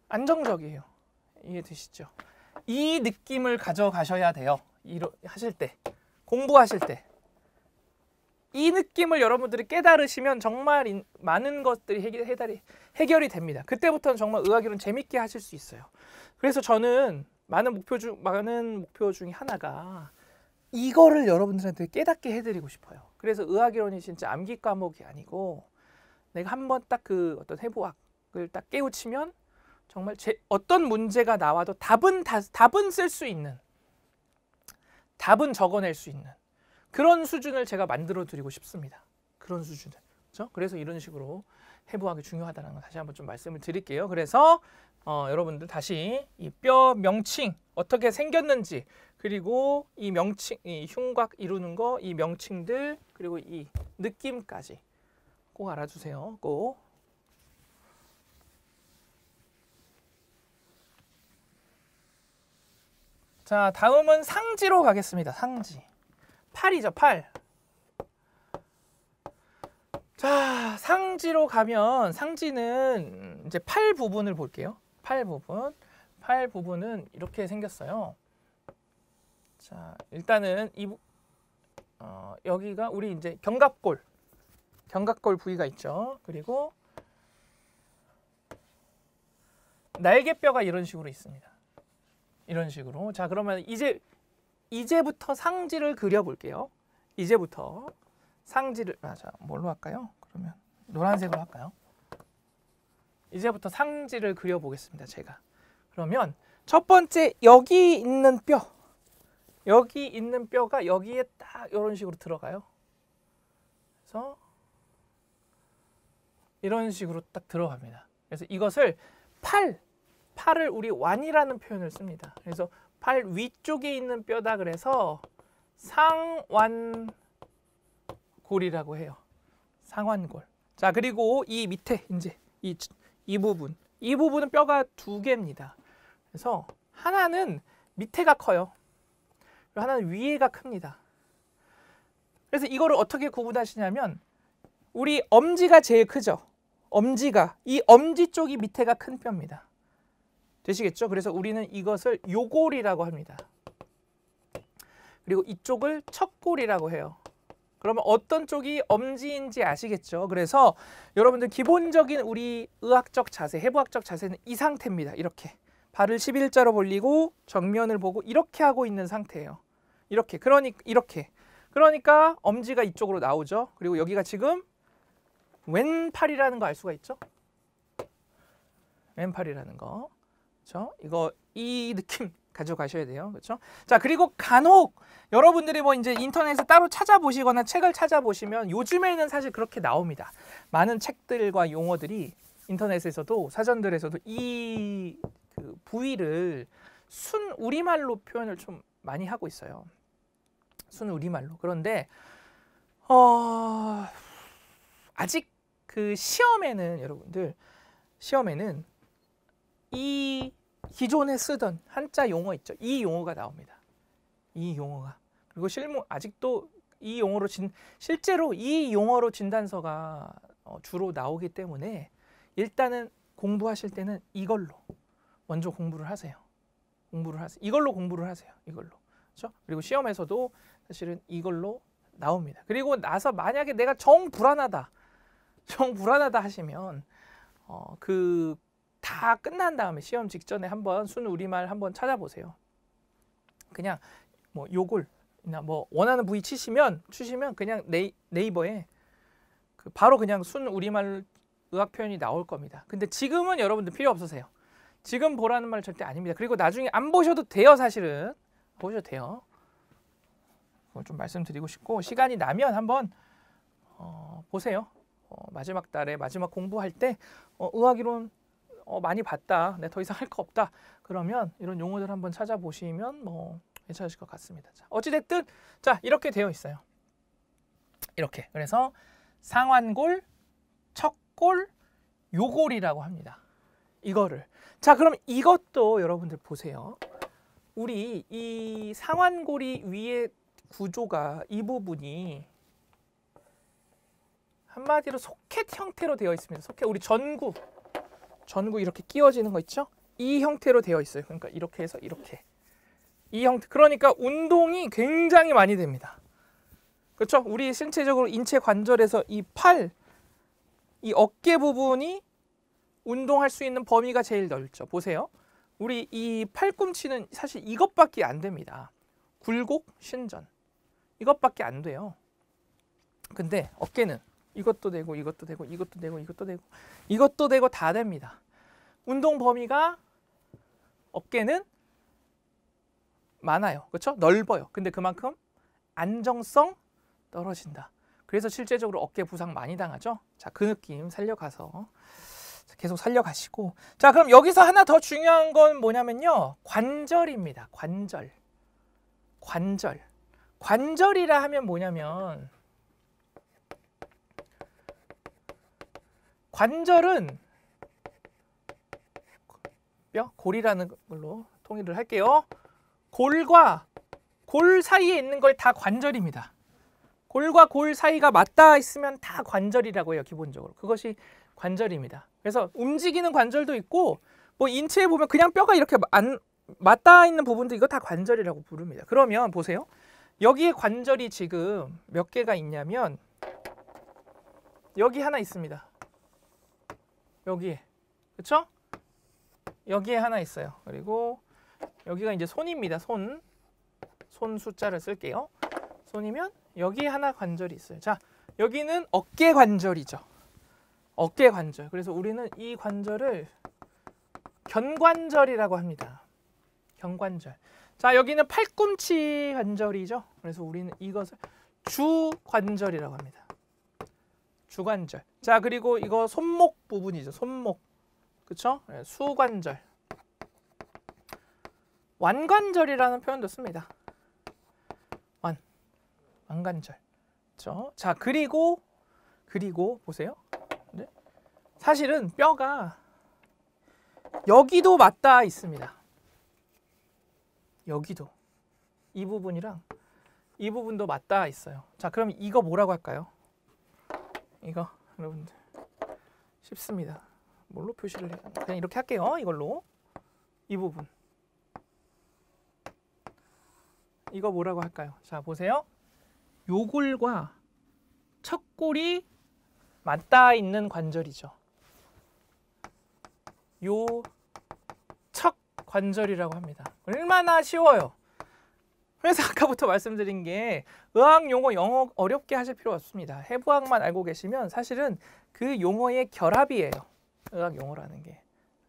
안정적이에요. 이해되시죠? 이 느낌을 가져가셔야 돼요. 이러, 하실 때, 공부하실 때. 이 느낌을 여러분들이 깨달으시면 정말 인, 많은 것들이 해결, 해달이, 해결이 됩니다. 그때부터는 정말 의학이론 재밌게 하실 수 있어요. 그래서 저는 많은 목표 중, 많은 목표 중에 하나가 이거를 여러분들한테 깨닫게 해드리고 싶어요. 그래서 의학이론이 진짜 암기 과목이 아니고 내가 한번 딱 그 어떤 해부학을 딱 깨우치면 정말 제, 어떤 문제가 나와도 답은 다, 답은 쓸 수 있는 답은 적어낼 수 있는 그런 수준을 제가 만들어 드리고 싶습니다. 그런 수준을. 그렇죠? 그래서 이런 식으로 해부학이 중요하다는 걸 다시 한번 좀 말씀을 드릴게요. 그래서 어, 여러분들 다시 이 뼈 명칭 어떻게 생겼는지 그리고 이 명칭, 이 흉곽 이루는 거, 이 명칭들, 그리고 이 느낌까지 꼭 알아주세요. 꼭. 자, 다음은 상지로 가겠습니다. 상지. 팔이죠, 팔. 자, 상지로 가면 상지는 이제 팔 부분을 볼게요. 팔 부분. 팔 부분은 이렇게 생겼어요. 자, 일단은 이 어, 여기가 우리 이제 견갑골, 견갑골 부위가 있죠. 그리고 날개뼈가 이런 식으로 있습니다. 이런 식으로. 자, 그러면 이제 이제부터 상지를 그려볼게요. 이제부터 상지를 아, 자, 뭘로 할까요? 그러면 노란색으로 할까요? 이제부터 상지를 그려보겠습니다. 제가. 그러면 첫 번째 여기 있는 뼈 여기 있는 뼈가 여기에 딱 이런 식으로 들어가요. 그래서 이런 식으로 딱 들어갑니다. 그래서 이것을 팔, 팔을 우리 완이라는 표현을 씁니다. 그래서 팔 위쪽에 있는 뼈다 그래서 상완골이라고 해요. 상완골. 자 그리고 이 밑에 이제 이, 이 부분 이 부분은 뼈가 두 개입니다. 그래서 하나는 밑에가 커요. 하나는 위에가 큽니다. 그래서 이거를 어떻게 구분하시냐면 우리 엄지가 제일 크죠. 엄지가 이 엄지 쪽이 밑에가 큰 뼈입니다. 되시겠죠? 그래서 우리는 이것을 요골이라고 합니다. 그리고 이쪽을 척골이라고 해요. 그러면 어떤 쪽이 엄지인지 아시겠죠? 그래서 여러분들 기본적인 우리 의학적 자세, 해부학적 자세는 이 상태입니다. 이렇게 발을 11자로 벌리고 정면을 보고 이렇게 하고 있는 상태예요. 이렇게 그러니 이렇게 그러니까 엄지가 이쪽으로 나오죠. 그리고 여기가 지금 왼팔이라는 거 알 수가 있죠? 왼팔이라는 거. 그렇죠? 이거 이 느낌 가져가셔야 돼요. 그렇죠? 자, 그리고 간혹 여러분들이 뭐 이제 인터넷에 따로 찾아보시거나 책을 찾아보시면 요즘에는 사실 그렇게 나옵니다. 많은 책들과 용어들이 인터넷에서도 사전들에서도 이 그 부위를 순 우리말로 표현을 좀 많이 하고 있어요. 순 우리말로. 그런데 어 아직 그 시험에는 여러분들 시험에는 이 기존에 쓰던 한자 용어 있죠. 이 용어가 나옵니다. 이 용어가. 그리고 실무 아직도 이 용어로 진 실제로 이 용어로 진단서가 어, 주로 나오기 때문에 일단은 공부하실 때는 이걸로 먼저 공부를 하세요. 공부를 하세요. 이걸로 공부를 하세요. 이걸로. 그렇죠? 그리고 시험에서도 사실은 이걸로 나옵니다. 그리고 나서 만약에 내가 정 불안하다, 정 불안하다 하시면 어, 그 다 끝난 다음에 시험 직전에 한번 순 우리말 한번 찾아보세요. 그냥 뭐 요글이나 뭐 원하는 부위 치시면 치시면 그냥 네이, 네이버에 그 바로 그냥 순 우리말 의학 표현이 나올 겁니다. 근데 지금은 여러분들 필요 없으세요. 지금 보라는 말 절대 아닙니다. 그리고 나중에 안 보셔도 돼요, 사실은. 보셔도 돼요. 그걸 좀 말씀드리고 싶고 시간이 나면 한번 어, 보세요. 어, 마지막 달에 마지막 공부할 때 어, 의학이론 어, 많이 봤다. 내더 네, 이상 할 거 없다. 그러면 이런 용어들 한번 찾아보시면 뭐 괜찮으실 것 같습니다. 자, 어찌됐든 자 이렇게 되어 있어요. 이렇게 그래서 상완골, 척골, 요골이라고 합니다. 이거를 자 그럼 이것도 여러분들 보세요. 우리 이 상완골이 위에 구조가 이 부분이 한마디로 소켓 형태로 되어 있습니다. 소켓 우리 전구 전구 이렇게 끼워지는 거 있죠? 이 형태로 되어 있어요. 그러니까 이렇게 해서 이렇게 이 형태 그러니까 운동이 굉장히 많이 됩니다. 그렇죠? 우리 신체적으로 인체 관절에서 이 팔, 이 어깨 부분이 운동할 수 있는 범위가 제일 넓죠. 보세요. 우리 이 팔꿈치는 사실 이것밖에 안 됩니다. 굴곡, 신전. 이것밖에 안 돼요. 근데 어깨는 이것도 되고 이것도 되고 이것도 되고 이것도 되고 이것도 되고 다 됩니다. 운동 범위가 어깨는 많아요. 그렇죠? 넓어요. 근데 그만큼 안정성 떨어진다. 그래서 실제적으로 어깨 부상 많이 당하죠. 자, 그 느낌 살려가서 계속 살려가시고 자, 그럼 여기서 하나 더 중요한 건 뭐냐면요. 관절입니다. 관절. 관절. 관절이라 하면 뭐냐면 관절은 뼈 골이라는 걸로 통일을 할게요. 골과 골 사이에 있는 걸 다 관절입니다. 골과 골 사이가 맞닿아 있으면 다 관절이라고 해요, 기본적으로. 그것이 관절입니다. 그래서 움직이는 관절도 있고 뭐 인체에 보면 그냥 뼈가 이렇게 안 맞닿아 있는 부분도 이거 다 관절이라고 부릅니다. 그러면 보세요. 여기에 관절이 지금 몇 개가 있냐면 여기 하나 있습니다. 여기에. 그렇죠? 여기에 하나 있어요. 그리고 여기가 이제 손입니다. 손. 손 숫자를 쓸게요. 손이면 여기에 하나 관절이 있어요. 자, 여기는 어깨 관절이죠. 어깨 관절. 그래서 우리는 이 관절을 견관절이라고 합니다. 견관절. 자, 여기는 팔꿈치 관절이죠. 그래서 우리는 이것을 주관절이라고 합니다. 주관절. 자 그리고 이거 손목 부분이죠. 손목. 그쵸? 예, 수관절. 완관절이라는 표현도 씁니다. 완. 완관절. 그쵸? 자 그리고 그리고 보세요. 네. 사실은 뼈가 여기도 맞닿 있습니다. 여기도. 이 부분이랑 이 부분도 맞닿아 있어요. 자, 그럼 이거 뭐라고 할까요? 이거 여러분들 쉽습니다. 뭘로 표시를 해 그냥 이렇게 할게요. 이걸로 이 부분 이거 뭐라고 할까요? 자, 보세요. 요골과 척골이 맞닿 있는 관절이죠. 요 척 관절이라고 합니다. 얼마나 쉬워요. 그래서 아까부터 말씀드린 게 의학 용어 영어 어렵게 하실 필요 없습니다. 해부학만 알고 계시면 사실은 그 용어의 결합이에요. 의학 용어라는 게.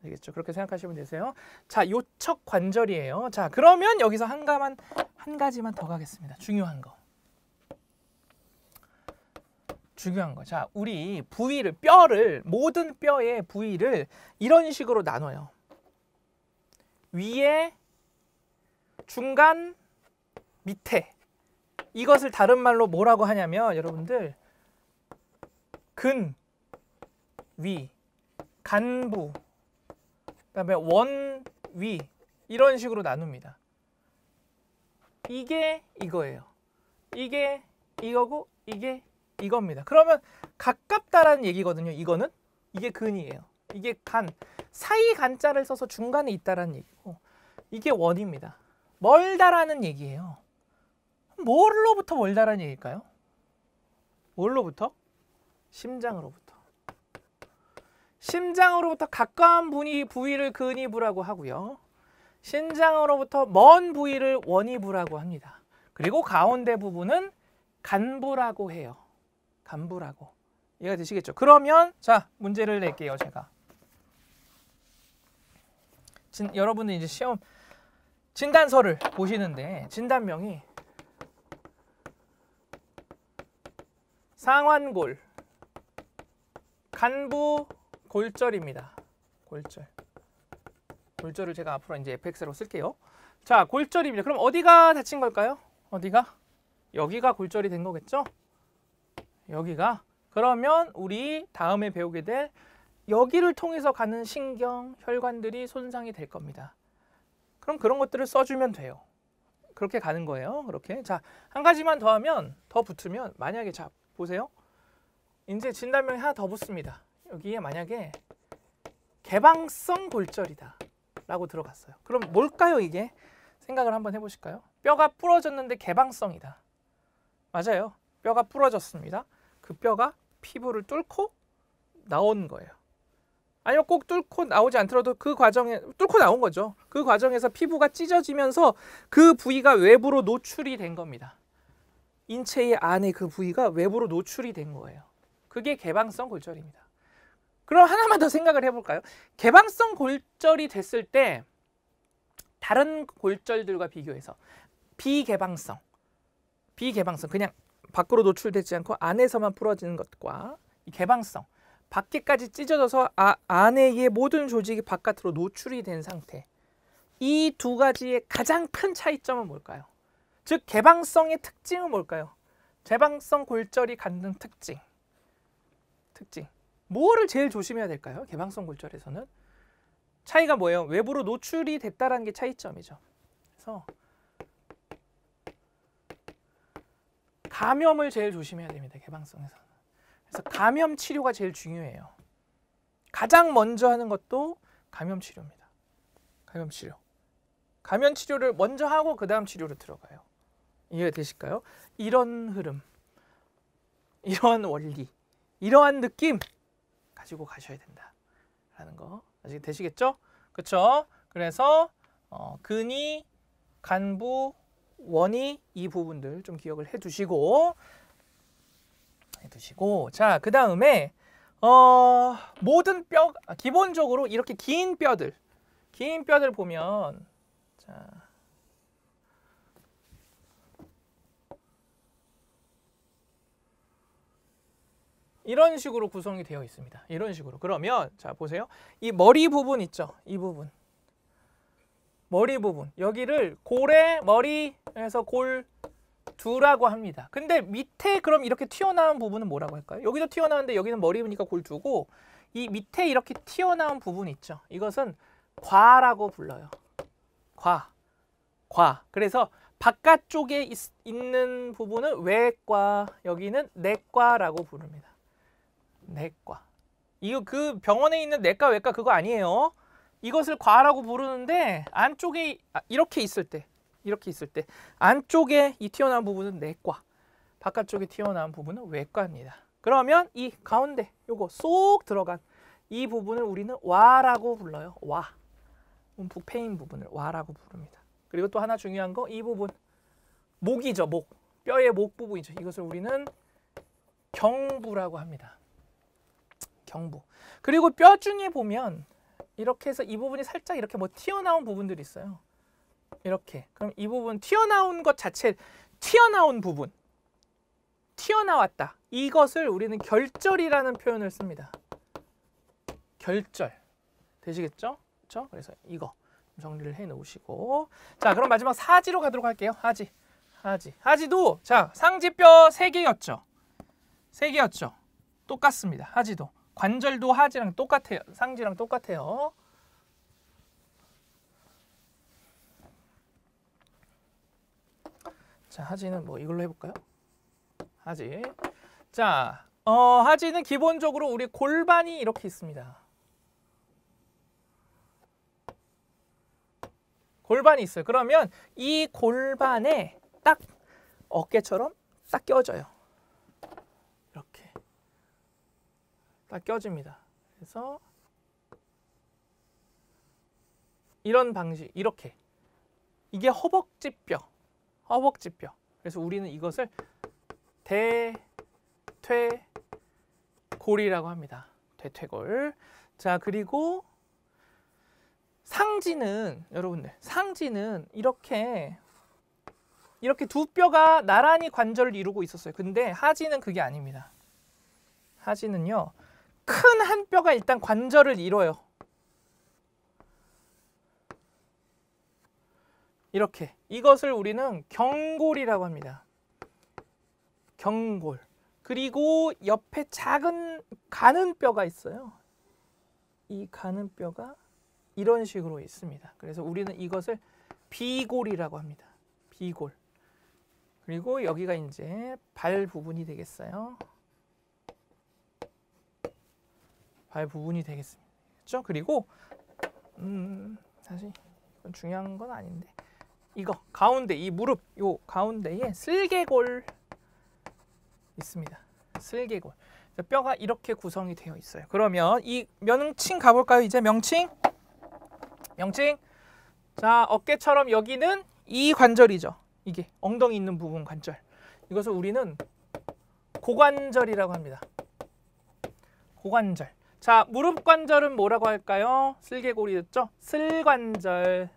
알겠죠? 그렇게 생각하시면 되세요. 자, 요척 관절이에요. 자, 그러면 여기서 한가만 한 가지만 더 가겠습니다. 중요한 거. 중요한 거. 자, 우리 부위를 뼈를 모든 뼈의 부위를 이런 식으로 나눠요. 위에 중간 밑에 이것을 다른 말로 뭐라고 하냐면 여러분들 근, 위, 간부, 그다음에 원, 위 이런 식으로 나눕니다. 이게 이거예요. 이게 이거고 이게 이겁니다. 그러면 가깝다라는 얘기거든요. 이거는 이게 근이에요. 이게 간, 사이 간자를 써서 중간에 있다라는 얘기고 이게 원입니다. 멀다라는 얘기예요. 뭘로부터 멀다라는 얘기일까요? 뭘로부터? 심장으로부터. 심장으로부터 가까운 분이 부위를 근이부라고 하고요. 신장으로부터 먼 부위를 원이부라고 합니다. 그리고 가운데 부분은 간부라고 해요. 간부라고. 이해가 되시겠죠? 그러면 자 문제를 낼게요 제가. 진, 여러분들 이제 시험 진단서를 보시는데 진단명이 상완골 간부 골절입니다. 골절. 골절을 제가 앞으로 이제 fx로 쓸게요. 자, 골절입니다. 그럼 어디가 다친 걸까요? 어디가? 여기가 골절이 된 거겠죠? 여기가. 그러면 우리 다음에 배우게 될 여기를 통해서 가는 신경, 혈관들이 손상이 될 겁니다. 그럼 그런 것들을 써주면 돼요. 그렇게 가는 거예요. 그렇게. 자, 한 가지만 더 하면, 더 붙으면, 만약에 자, 보세요. 이제 진단명이 하나 더 붙습니다. 여기에 만약에 개방성 골절이다 라고 들어갔어요. 그럼 뭘까요 이게? 생각을 한번 해보실까요? 뼈가 부러졌는데 개방성이다. 맞아요. 뼈가 부러졌습니다. 그 뼈가 피부를 뚫고 나온 거예요. 아니면 꼭 뚫고 나오지 않더라도 그 과정에 뚫고 나온 거죠. 그 과정에서 피부가 찢어지면서 그 부위가 외부로 노출이 된 겁니다. 인체의 안에 그 부위가 외부로 노출이 된 거예요. 그게 개방성 골절입니다. 그럼 하나만 더 생각을 해볼까요? 개방성 골절이 됐을 때 다른 골절들과 비교해서 비개방성, 비개방성 그냥 밖으로 노출되지 않고 안에서만 풀어지는 것과 개방성 밖에까지 찢어져서 아, 안에의 모든 조직이 바깥으로 노출이 된 상태 이 두 가지의 가장 큰 차이점은 뭘까요? 즉 개방성의 특징은 뭘까요? 개방성 골절이 갖는 특징. 특징. 뭐를 제일 조심해야 될까요? 개방성 골절에서는 차이가 뭐예요? 외부로 노출이 됐다라는 게 차이점이죠. 그래서 감염을 제일 조심해야 됩니다. 개방성에서 그래서 감염 치료가 제일 중요해요. 가장 먼저 하는 것도 감염 치료입니다. 감염 치료. 감염 치료를 먼저 하고 그 다음 치료로 들어가요. 이해되실까요? 이런 흐름, 이러 원리, 이러한 느낌 가지고 가셔야 된다라는 거 아직 되시겠죠? 그렇죠? 그래서 어, 근이, 간부, 원이 이 부분들 좀 기억을 해두시고 해두시고 자그 다음에 어, 모든 뼈 아, 기본적으로 이렇게 긴 뼈들 긴 뼈들 보면 자 이런 식으로 구성이 되어 있습니다. 이런 식으로. 그러면 자 보세요. 이 머리 부분 있죠. 이 부분. 머리 부분. 여기를 고래 머리에서 골 두라고 합니다. 근데 밑에 그럼 이렇게 튀어나온 부분은 뭐라고 할까요? 여기도 튀어나왔는데 여기는 머리니까 골 두고 이 밑에 이렇게 튀어나온 부분 있죠. 이것은 과라고 불러요. 과. 과. 그래서 바깥쪽에 있, 는 부분은 외과, 여기는 내과라고 부릅니다. 내과. 이거 그 병원에 있는 내과 외과 그거 아니에요. 이것을 과라고 부르는데 안쪽에 아, 이렇게 있을 때 이렇게 있을 때 안쪽에 이 튀어나온 부분은 내과 바깥쪽에 튀어나온 부분은 외과입니다. 그러면 이 가운데 요거 쏙 들어간 이 부분을 우리는 와라고 불러요. 와. 움푹 음, 패인 부분을 와라고 부릅니다. 그리고 또 하나 중요한 거 이 부분 목이죠. 목. 뼈의 목 부분이죠. 이것을 우리는 경부라고 합니다. 경부. 그리고 뼈 중에 보면 이렇게 해서 이 부분이 살짝 이렇게 뭐 튀어나온 부분들이 있어요. 이렇게. 그럼 이 부분 튀어나온 것 자체, 튀어나온 부분. 튀어나왔다. 이것을 우리는 결절이라는 표현을 씁니다. 결절. 되시겠죠? 그렇죠? 그래서 이거 정리를 해 놓으시고 자, 그럼 마지막 사지로 가도록 할게요. 하지. 하지. 하지도 자, 상지뼈 3개였죠. 3개였죠. 똑같습니다. 하지도. 관절도 하지랑 똑같아요. 상지랑 똑같아요. 자, 하지는 뭐 이걸로 해볼까요? 하지. 자, 어, 하지는 기본적으로 우리 골반이 이렇게 있습니다. 골반이 있어요. 그러면 이 골반에 딱 어깨처럼 딱 껴져요. 딱 껴집니다. 그래서 이런 방식 이렇게 이게 허벅지뼈 허벅지뼈 그래서 우리는 이것을 대퇴골이라고 합니다. 대퇴골 자 그리고 상지는 여러분들 상지는 이렇게 이렇게 두 뼈가 나란히 관절을 이루고 있었어요. 근데 하지는 그게 아닙니다. 하지는요. 큰한 뼈가 일단 관절을 잃어요. 이렇게 이것을 우리는 경골이라고 합니다. 경골. 그리고 옆에 작은 가는 뼈가 있어요. 이 가는 뼈가 이런 식으로 있습니다. 그래서 우리는 이것을 비골이라고 합니다. 비골. 그리고 여기가 이제 발 부분이 되겠어요. 발 부분이 되겠습니다. 죠 그리고 음, 다시 이건 중요한 건 아닌데 이거 가운데 이 무릎 요 가운데에 슬개골 있습니다. 슬개골. 뼈가 이렇게 구성이 되어 있어요. 그러면 이 명칭 가볼까요? 이제 명칭? 명칭? 자, 어깨처럼 여기는 이 관절이죠. 이게 엉덩이 있는 부분 관절. 이것을 우리는 고관절이라고 합니다. 고관절. 자, 무릎 관절은 뭐라고 할까요? 슬개골이었죠? 슬관절.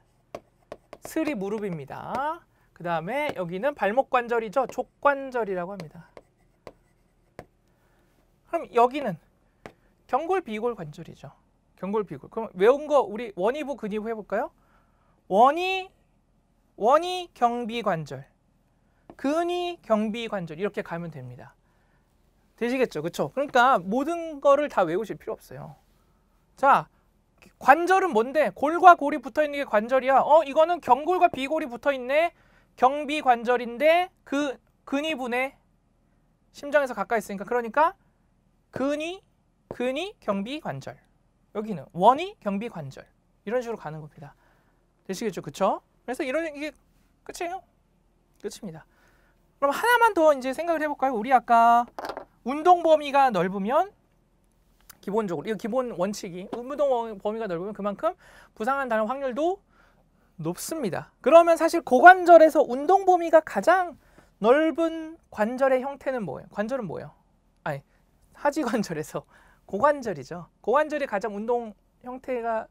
슬이 무릎입니다. 그 다음에 여기는 발목 관절이죠? 족관절이라고 합니다. 그럼 여기는 경골 비골 관절이죠. 경골 비골. 그럼 외운 거 우리 원위부 근위부 해볼까요? 원위 원위 경비 관절, 근위 경비 관절 이렇게 가면 됩니다. 되시겠죠. 그렇죠? 그러니까 모든 거를 다 외우실 필요 없어요. 자, 관절은 뭔데? 골과 골이 붙어 있는 게 관절이야. 어, 이거는 경골과 비골이 붙어 있네. 경비 관절인데 그 근이 분해 심장에서 가까이 있으니까 그러니까 근이 근이 경비 관절. 여기는 원이 경비 관절. 이런 식으로 가는 겁니다. 되시겠죠? 그렇죠? 그래서 이런 이게 끝이에요. 끝입니다. 그럼 하나만 더 이제 생각을 해볼까요? 우리 아까 운동 범위가 넓으면 기본적으로 이 기본 원칙이 운동 범위가 넓으면 그만큼 부상한다는 확률도 높습니다. 그러면 사실 고관절에서 운동 범위가 가장 넓은 관절의 형태는 뭐예요? 관절은 뭐예요? 아니 하지 관절에서 고관절이죠. 고관절이 가장 운동 형태가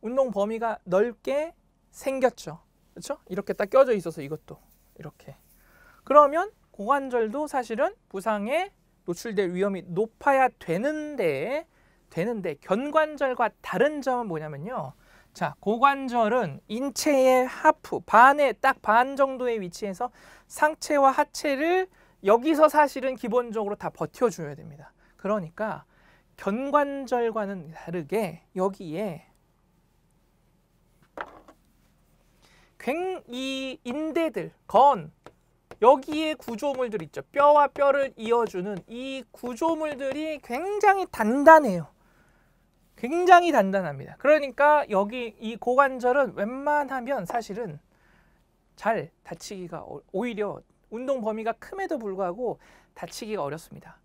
운동 범위가 넓게 생겼죠. 그렇죠? 이렇게 딱 껴져 있어서 이것도 이렇게. 그러면 고관절도 사실은 부상의 노출될 위험이 높아야 되는데 되는데 견관절과 다른 점은 뭐냐면요. 자, 고관절은 인체의 하프, 반에 딱 반 정도의 위치에서 상체와 하체를 여기서 사실은 기본적으로 다 버텨줘야 됩니다. 그러니까 견관절과는 다르게 여기에 굉이 인대들, 건, 여기에 구조물들 있죠. 뼈와 뼈를 이어주는 이 구조물들이 굉장히 단단해요. 굉장히 단단합니다. 그러니까 여기 이 고관절은 웬만하면 사실은 잘 다치기가 어, 오히려 운동 범위가 큼에도 불구하고 다치기가 어렵습니다.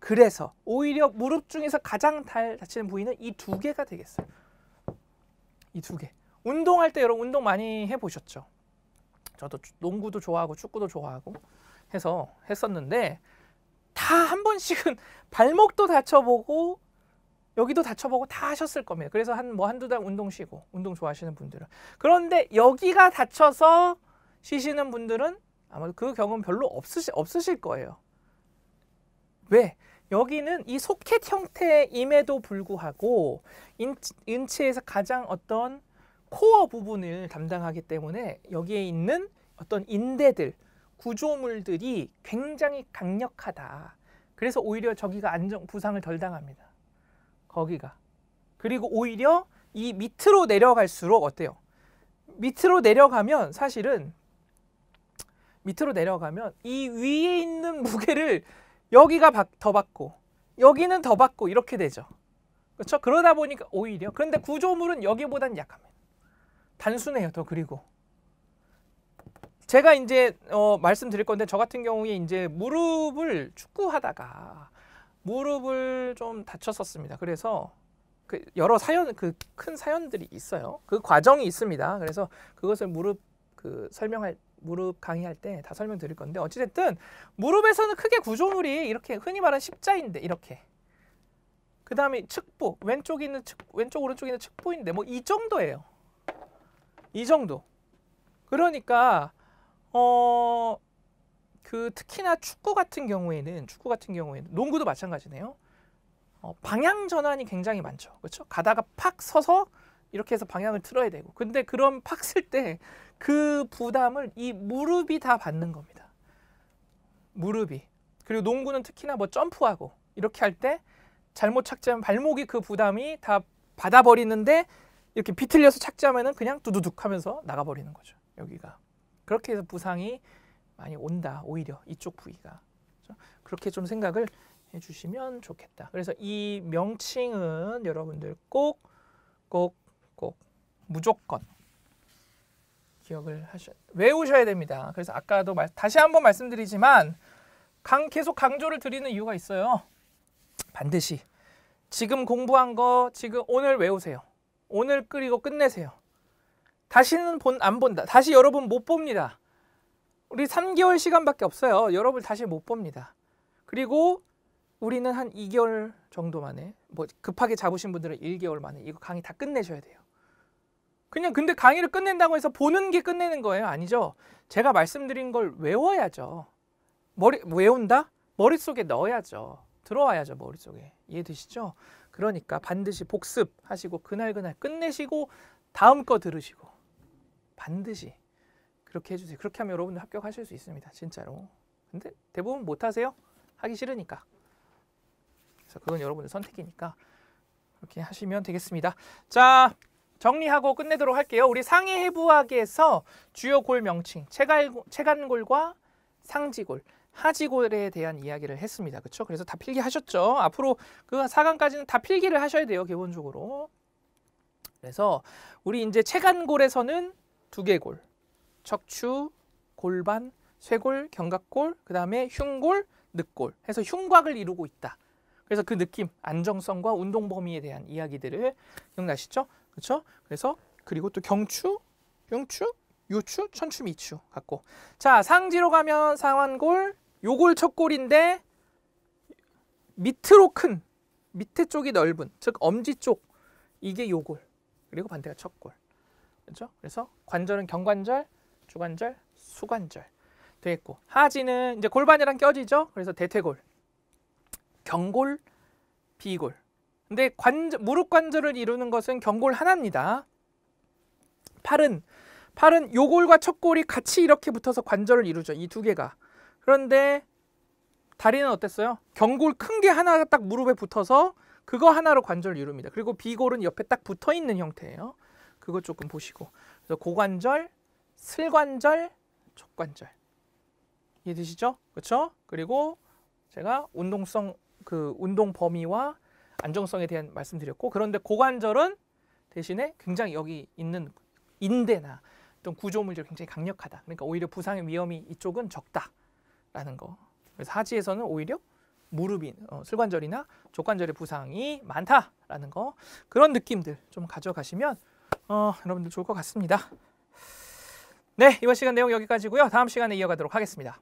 그래서 오히려 무릎 중에서 가장 잘 다치는 부위는 이 두 개가 되겠어요. 이 두 개. 운동할 때 여러분 운동 많이 해보셨죠? 저도 농구도 좋아하고 축구도 좋아하고 해서 했었는데 다 한 번씩은 발목도 다쳐보고 여기도 다쳐보고 다 하셨을 겁니다. 그래서 한 뭐 한두 달 운동 쉬고 운동 좋아하시는 분들은 그런데 여기가 다쳐서 쉬시는 분들은 아마도 그 경험 별로 없으시, 없으실 거예요. 왜? 여기는 이 소켓 형태임에도 불구하고 인, 인체에서 가장 어떤 코어 부분을 담당하기 때문에 여기에 있는 어떤 인대들, 구조물들이 굉장히 강력하다. 그래서 오히려 저기가 안정 부상을 덜 당합니다. 거기가. 그리고 오히려 이 밑으로 내려갈수록 어때요? 밑으로 내려가면 사실은 밑으로 내려가면 이 위에 있는 무게를 여기가 더 받고 여기는 더 받고 이렇게 되죠. 그렇죠? 그러다 보니까 오히려 그런데 구조물은 여기보단 약합니다. 단순해요. 더 그리고 제가 이제 어, 말씀드릴 건데 저 같은 경우에 이제 무릎을 축구하다가 무릎을 좀 다쳤었습니다. 그래서 그 여러 사연 그 큰 사연들이 있어요. 그 과정이 있습니다. 그래서 그것을 무릎 그 설명할 무릎 강의할 때 다 설명드릴 건데 어찌됐든 무릎에서는 크게 구조물이 이렇게 흔히 말하는 십자인데 이렇게 그 다음에 측부 왼쪽 있는 측 왼쪽 오른쪽에 있는 측부인데 뭐 이 정도예요. 이 정도. 그러니까 어 그 특히나 축구 같은 경우에는 축구 같은 경우에는 농구도 마찬가지네요. 어, 방향 전환이 굉장히 많죠. 그렇죠? 가다가 팍 서서 이렇게 해서 방향을 틀어야 되고. 근데 그런 팍 쓸 때 그 부담을 이 무릎이 다 받는 겁니다. 무릎이. 그리고 농구는 특히나 뭐 점프하고 이렇게 할 때 잘못 착지하면 발목이 그 부담이 다 받아버리는데 이렇게 비틀려서 착지하면 그냥 두두둑 하면서 나가버리는 거죠. 여기가. 그렇게 해서 부상이 많이 온다. 오히려 이쪽 부위가. 그렇죠? 그렇게좀 생각을 해주시면 좋겠다. 그래서 이 명칭은 여러분들 꼭, 꼭, 꼭 무조건 기억을 하셔 야 외우셔야 됩니다. 그래서 아까도 말, 다시 한번 말씀드리지만 강 계속 강조를 드리는 이유가 있어요. 반드시 지금 공부한 거 지금 오늘 외우세요. 오늘 끓이고 끝내세요. 다시는 본, 안 본다. 다시 여러분 못 봅니다. 우리 3개월 시간밖에 없어요. 여러분 다시 못 봅니다. 그리고 우리는 한 2개월 정도 만에 뭐 급하게 잡으신 분들은 1개월 만에 이거 강의 다 끝내셔야 돼요. 그냥 근데 강의를 끝낸다고 해서 보는 게 끝내는 거예요. 아니죠. 제가 말씀드린 걸 외워야죠. 머리 외운다? 머릿속에 넣어야죠. 들어와야죠. 머릿속에. 이해되시죠? 그러니까 반드시 복습하시고 그날그날 끝내시고 다음 거 들으시고 반드시 그렇게 해주세요. 그렇게 하면 여러분들 합격하실 수 있습니다. 진짜로. 근데 대부분 못하세요. 하기 싫으니까. 그래서 그건 여러분들 선택이니까 그렇게 하시면 되겠습니다. 자, 정리하고 끝내도록 할게요. 우리 상해 해부학에서 주요 골 명칭, 체갈, 체간골과 상지골 하지골에 대한 이야기를 했습니다. 그렇죠? 그래서 다 필기하셨죠? 앞으로 그 4강까지는 다 필기를 하셔야 돼요. 기본적으로. 그래서 우리 이제 체간골에서는 두개 골. 척추, 골반, 쇄골, 견갑골, 그다음에 흉골, 늑골 해서 흉곽을 이루고 있다. 그래서 그 느낌, 안정성과 운동 범위에 대한 이야기들을 기억나시죠? 그렇죠? 그래서 그리고 또 경추, 흉추, 요추, 천추, 미추 갖고 자 상지로 가면 상완골, 요골첫 골인데 밑으로 큰 밑에 쪽이 넓은 즉 엄지 쪽 이게 요골 그리고 반대가 첫 골. 그렇죠? 그래서 관절은 경관절, 주관절, 수관절 되겠고 하지는 이제 골반이랑 껴지죠. 그래서 대퇴골, 경골, 비골. 근데 관절, 무릎 관절을 이루는 것은 경골 하나입니다. 팔은 팔은 요골과 척골이 같이 이렇게 붙어서 관절을 이루죠. 이 두 개가. 그런데 다리는 어땠어요? 경골 큰 게 하나 딱 무릎에 붙어서 그거 하나로 관절을 이룹니다. 그리고 비골은 옆에 딱 붙어 있는 형태예요. 그거 조금 보시고 그래서 고관절, 슬관절, 족관절 이해되시죠? 그렇죠? 그리고 제가 운동성 그 운동 범위와 안정성에 대한 말씀드렸고 그런데 고관절은 대신에 굉장히 여기 있는 인대나 어떤 구조물질 굉장히 강력하다. 그러니까 오히려 부상의 위험이 이쪽은 적다. 라는 거. 그래서 하지에서는 오히려 무릎인 어, 슬관절이나 족관절의 부상이 많다라는 거 그런 느낌들 좀 가져가시면 어, 여러분들 좋을 것 같습니다. 네 이번 시간 내용 여기까지고요. 다음 시간에 이어가도록 하겠습니다.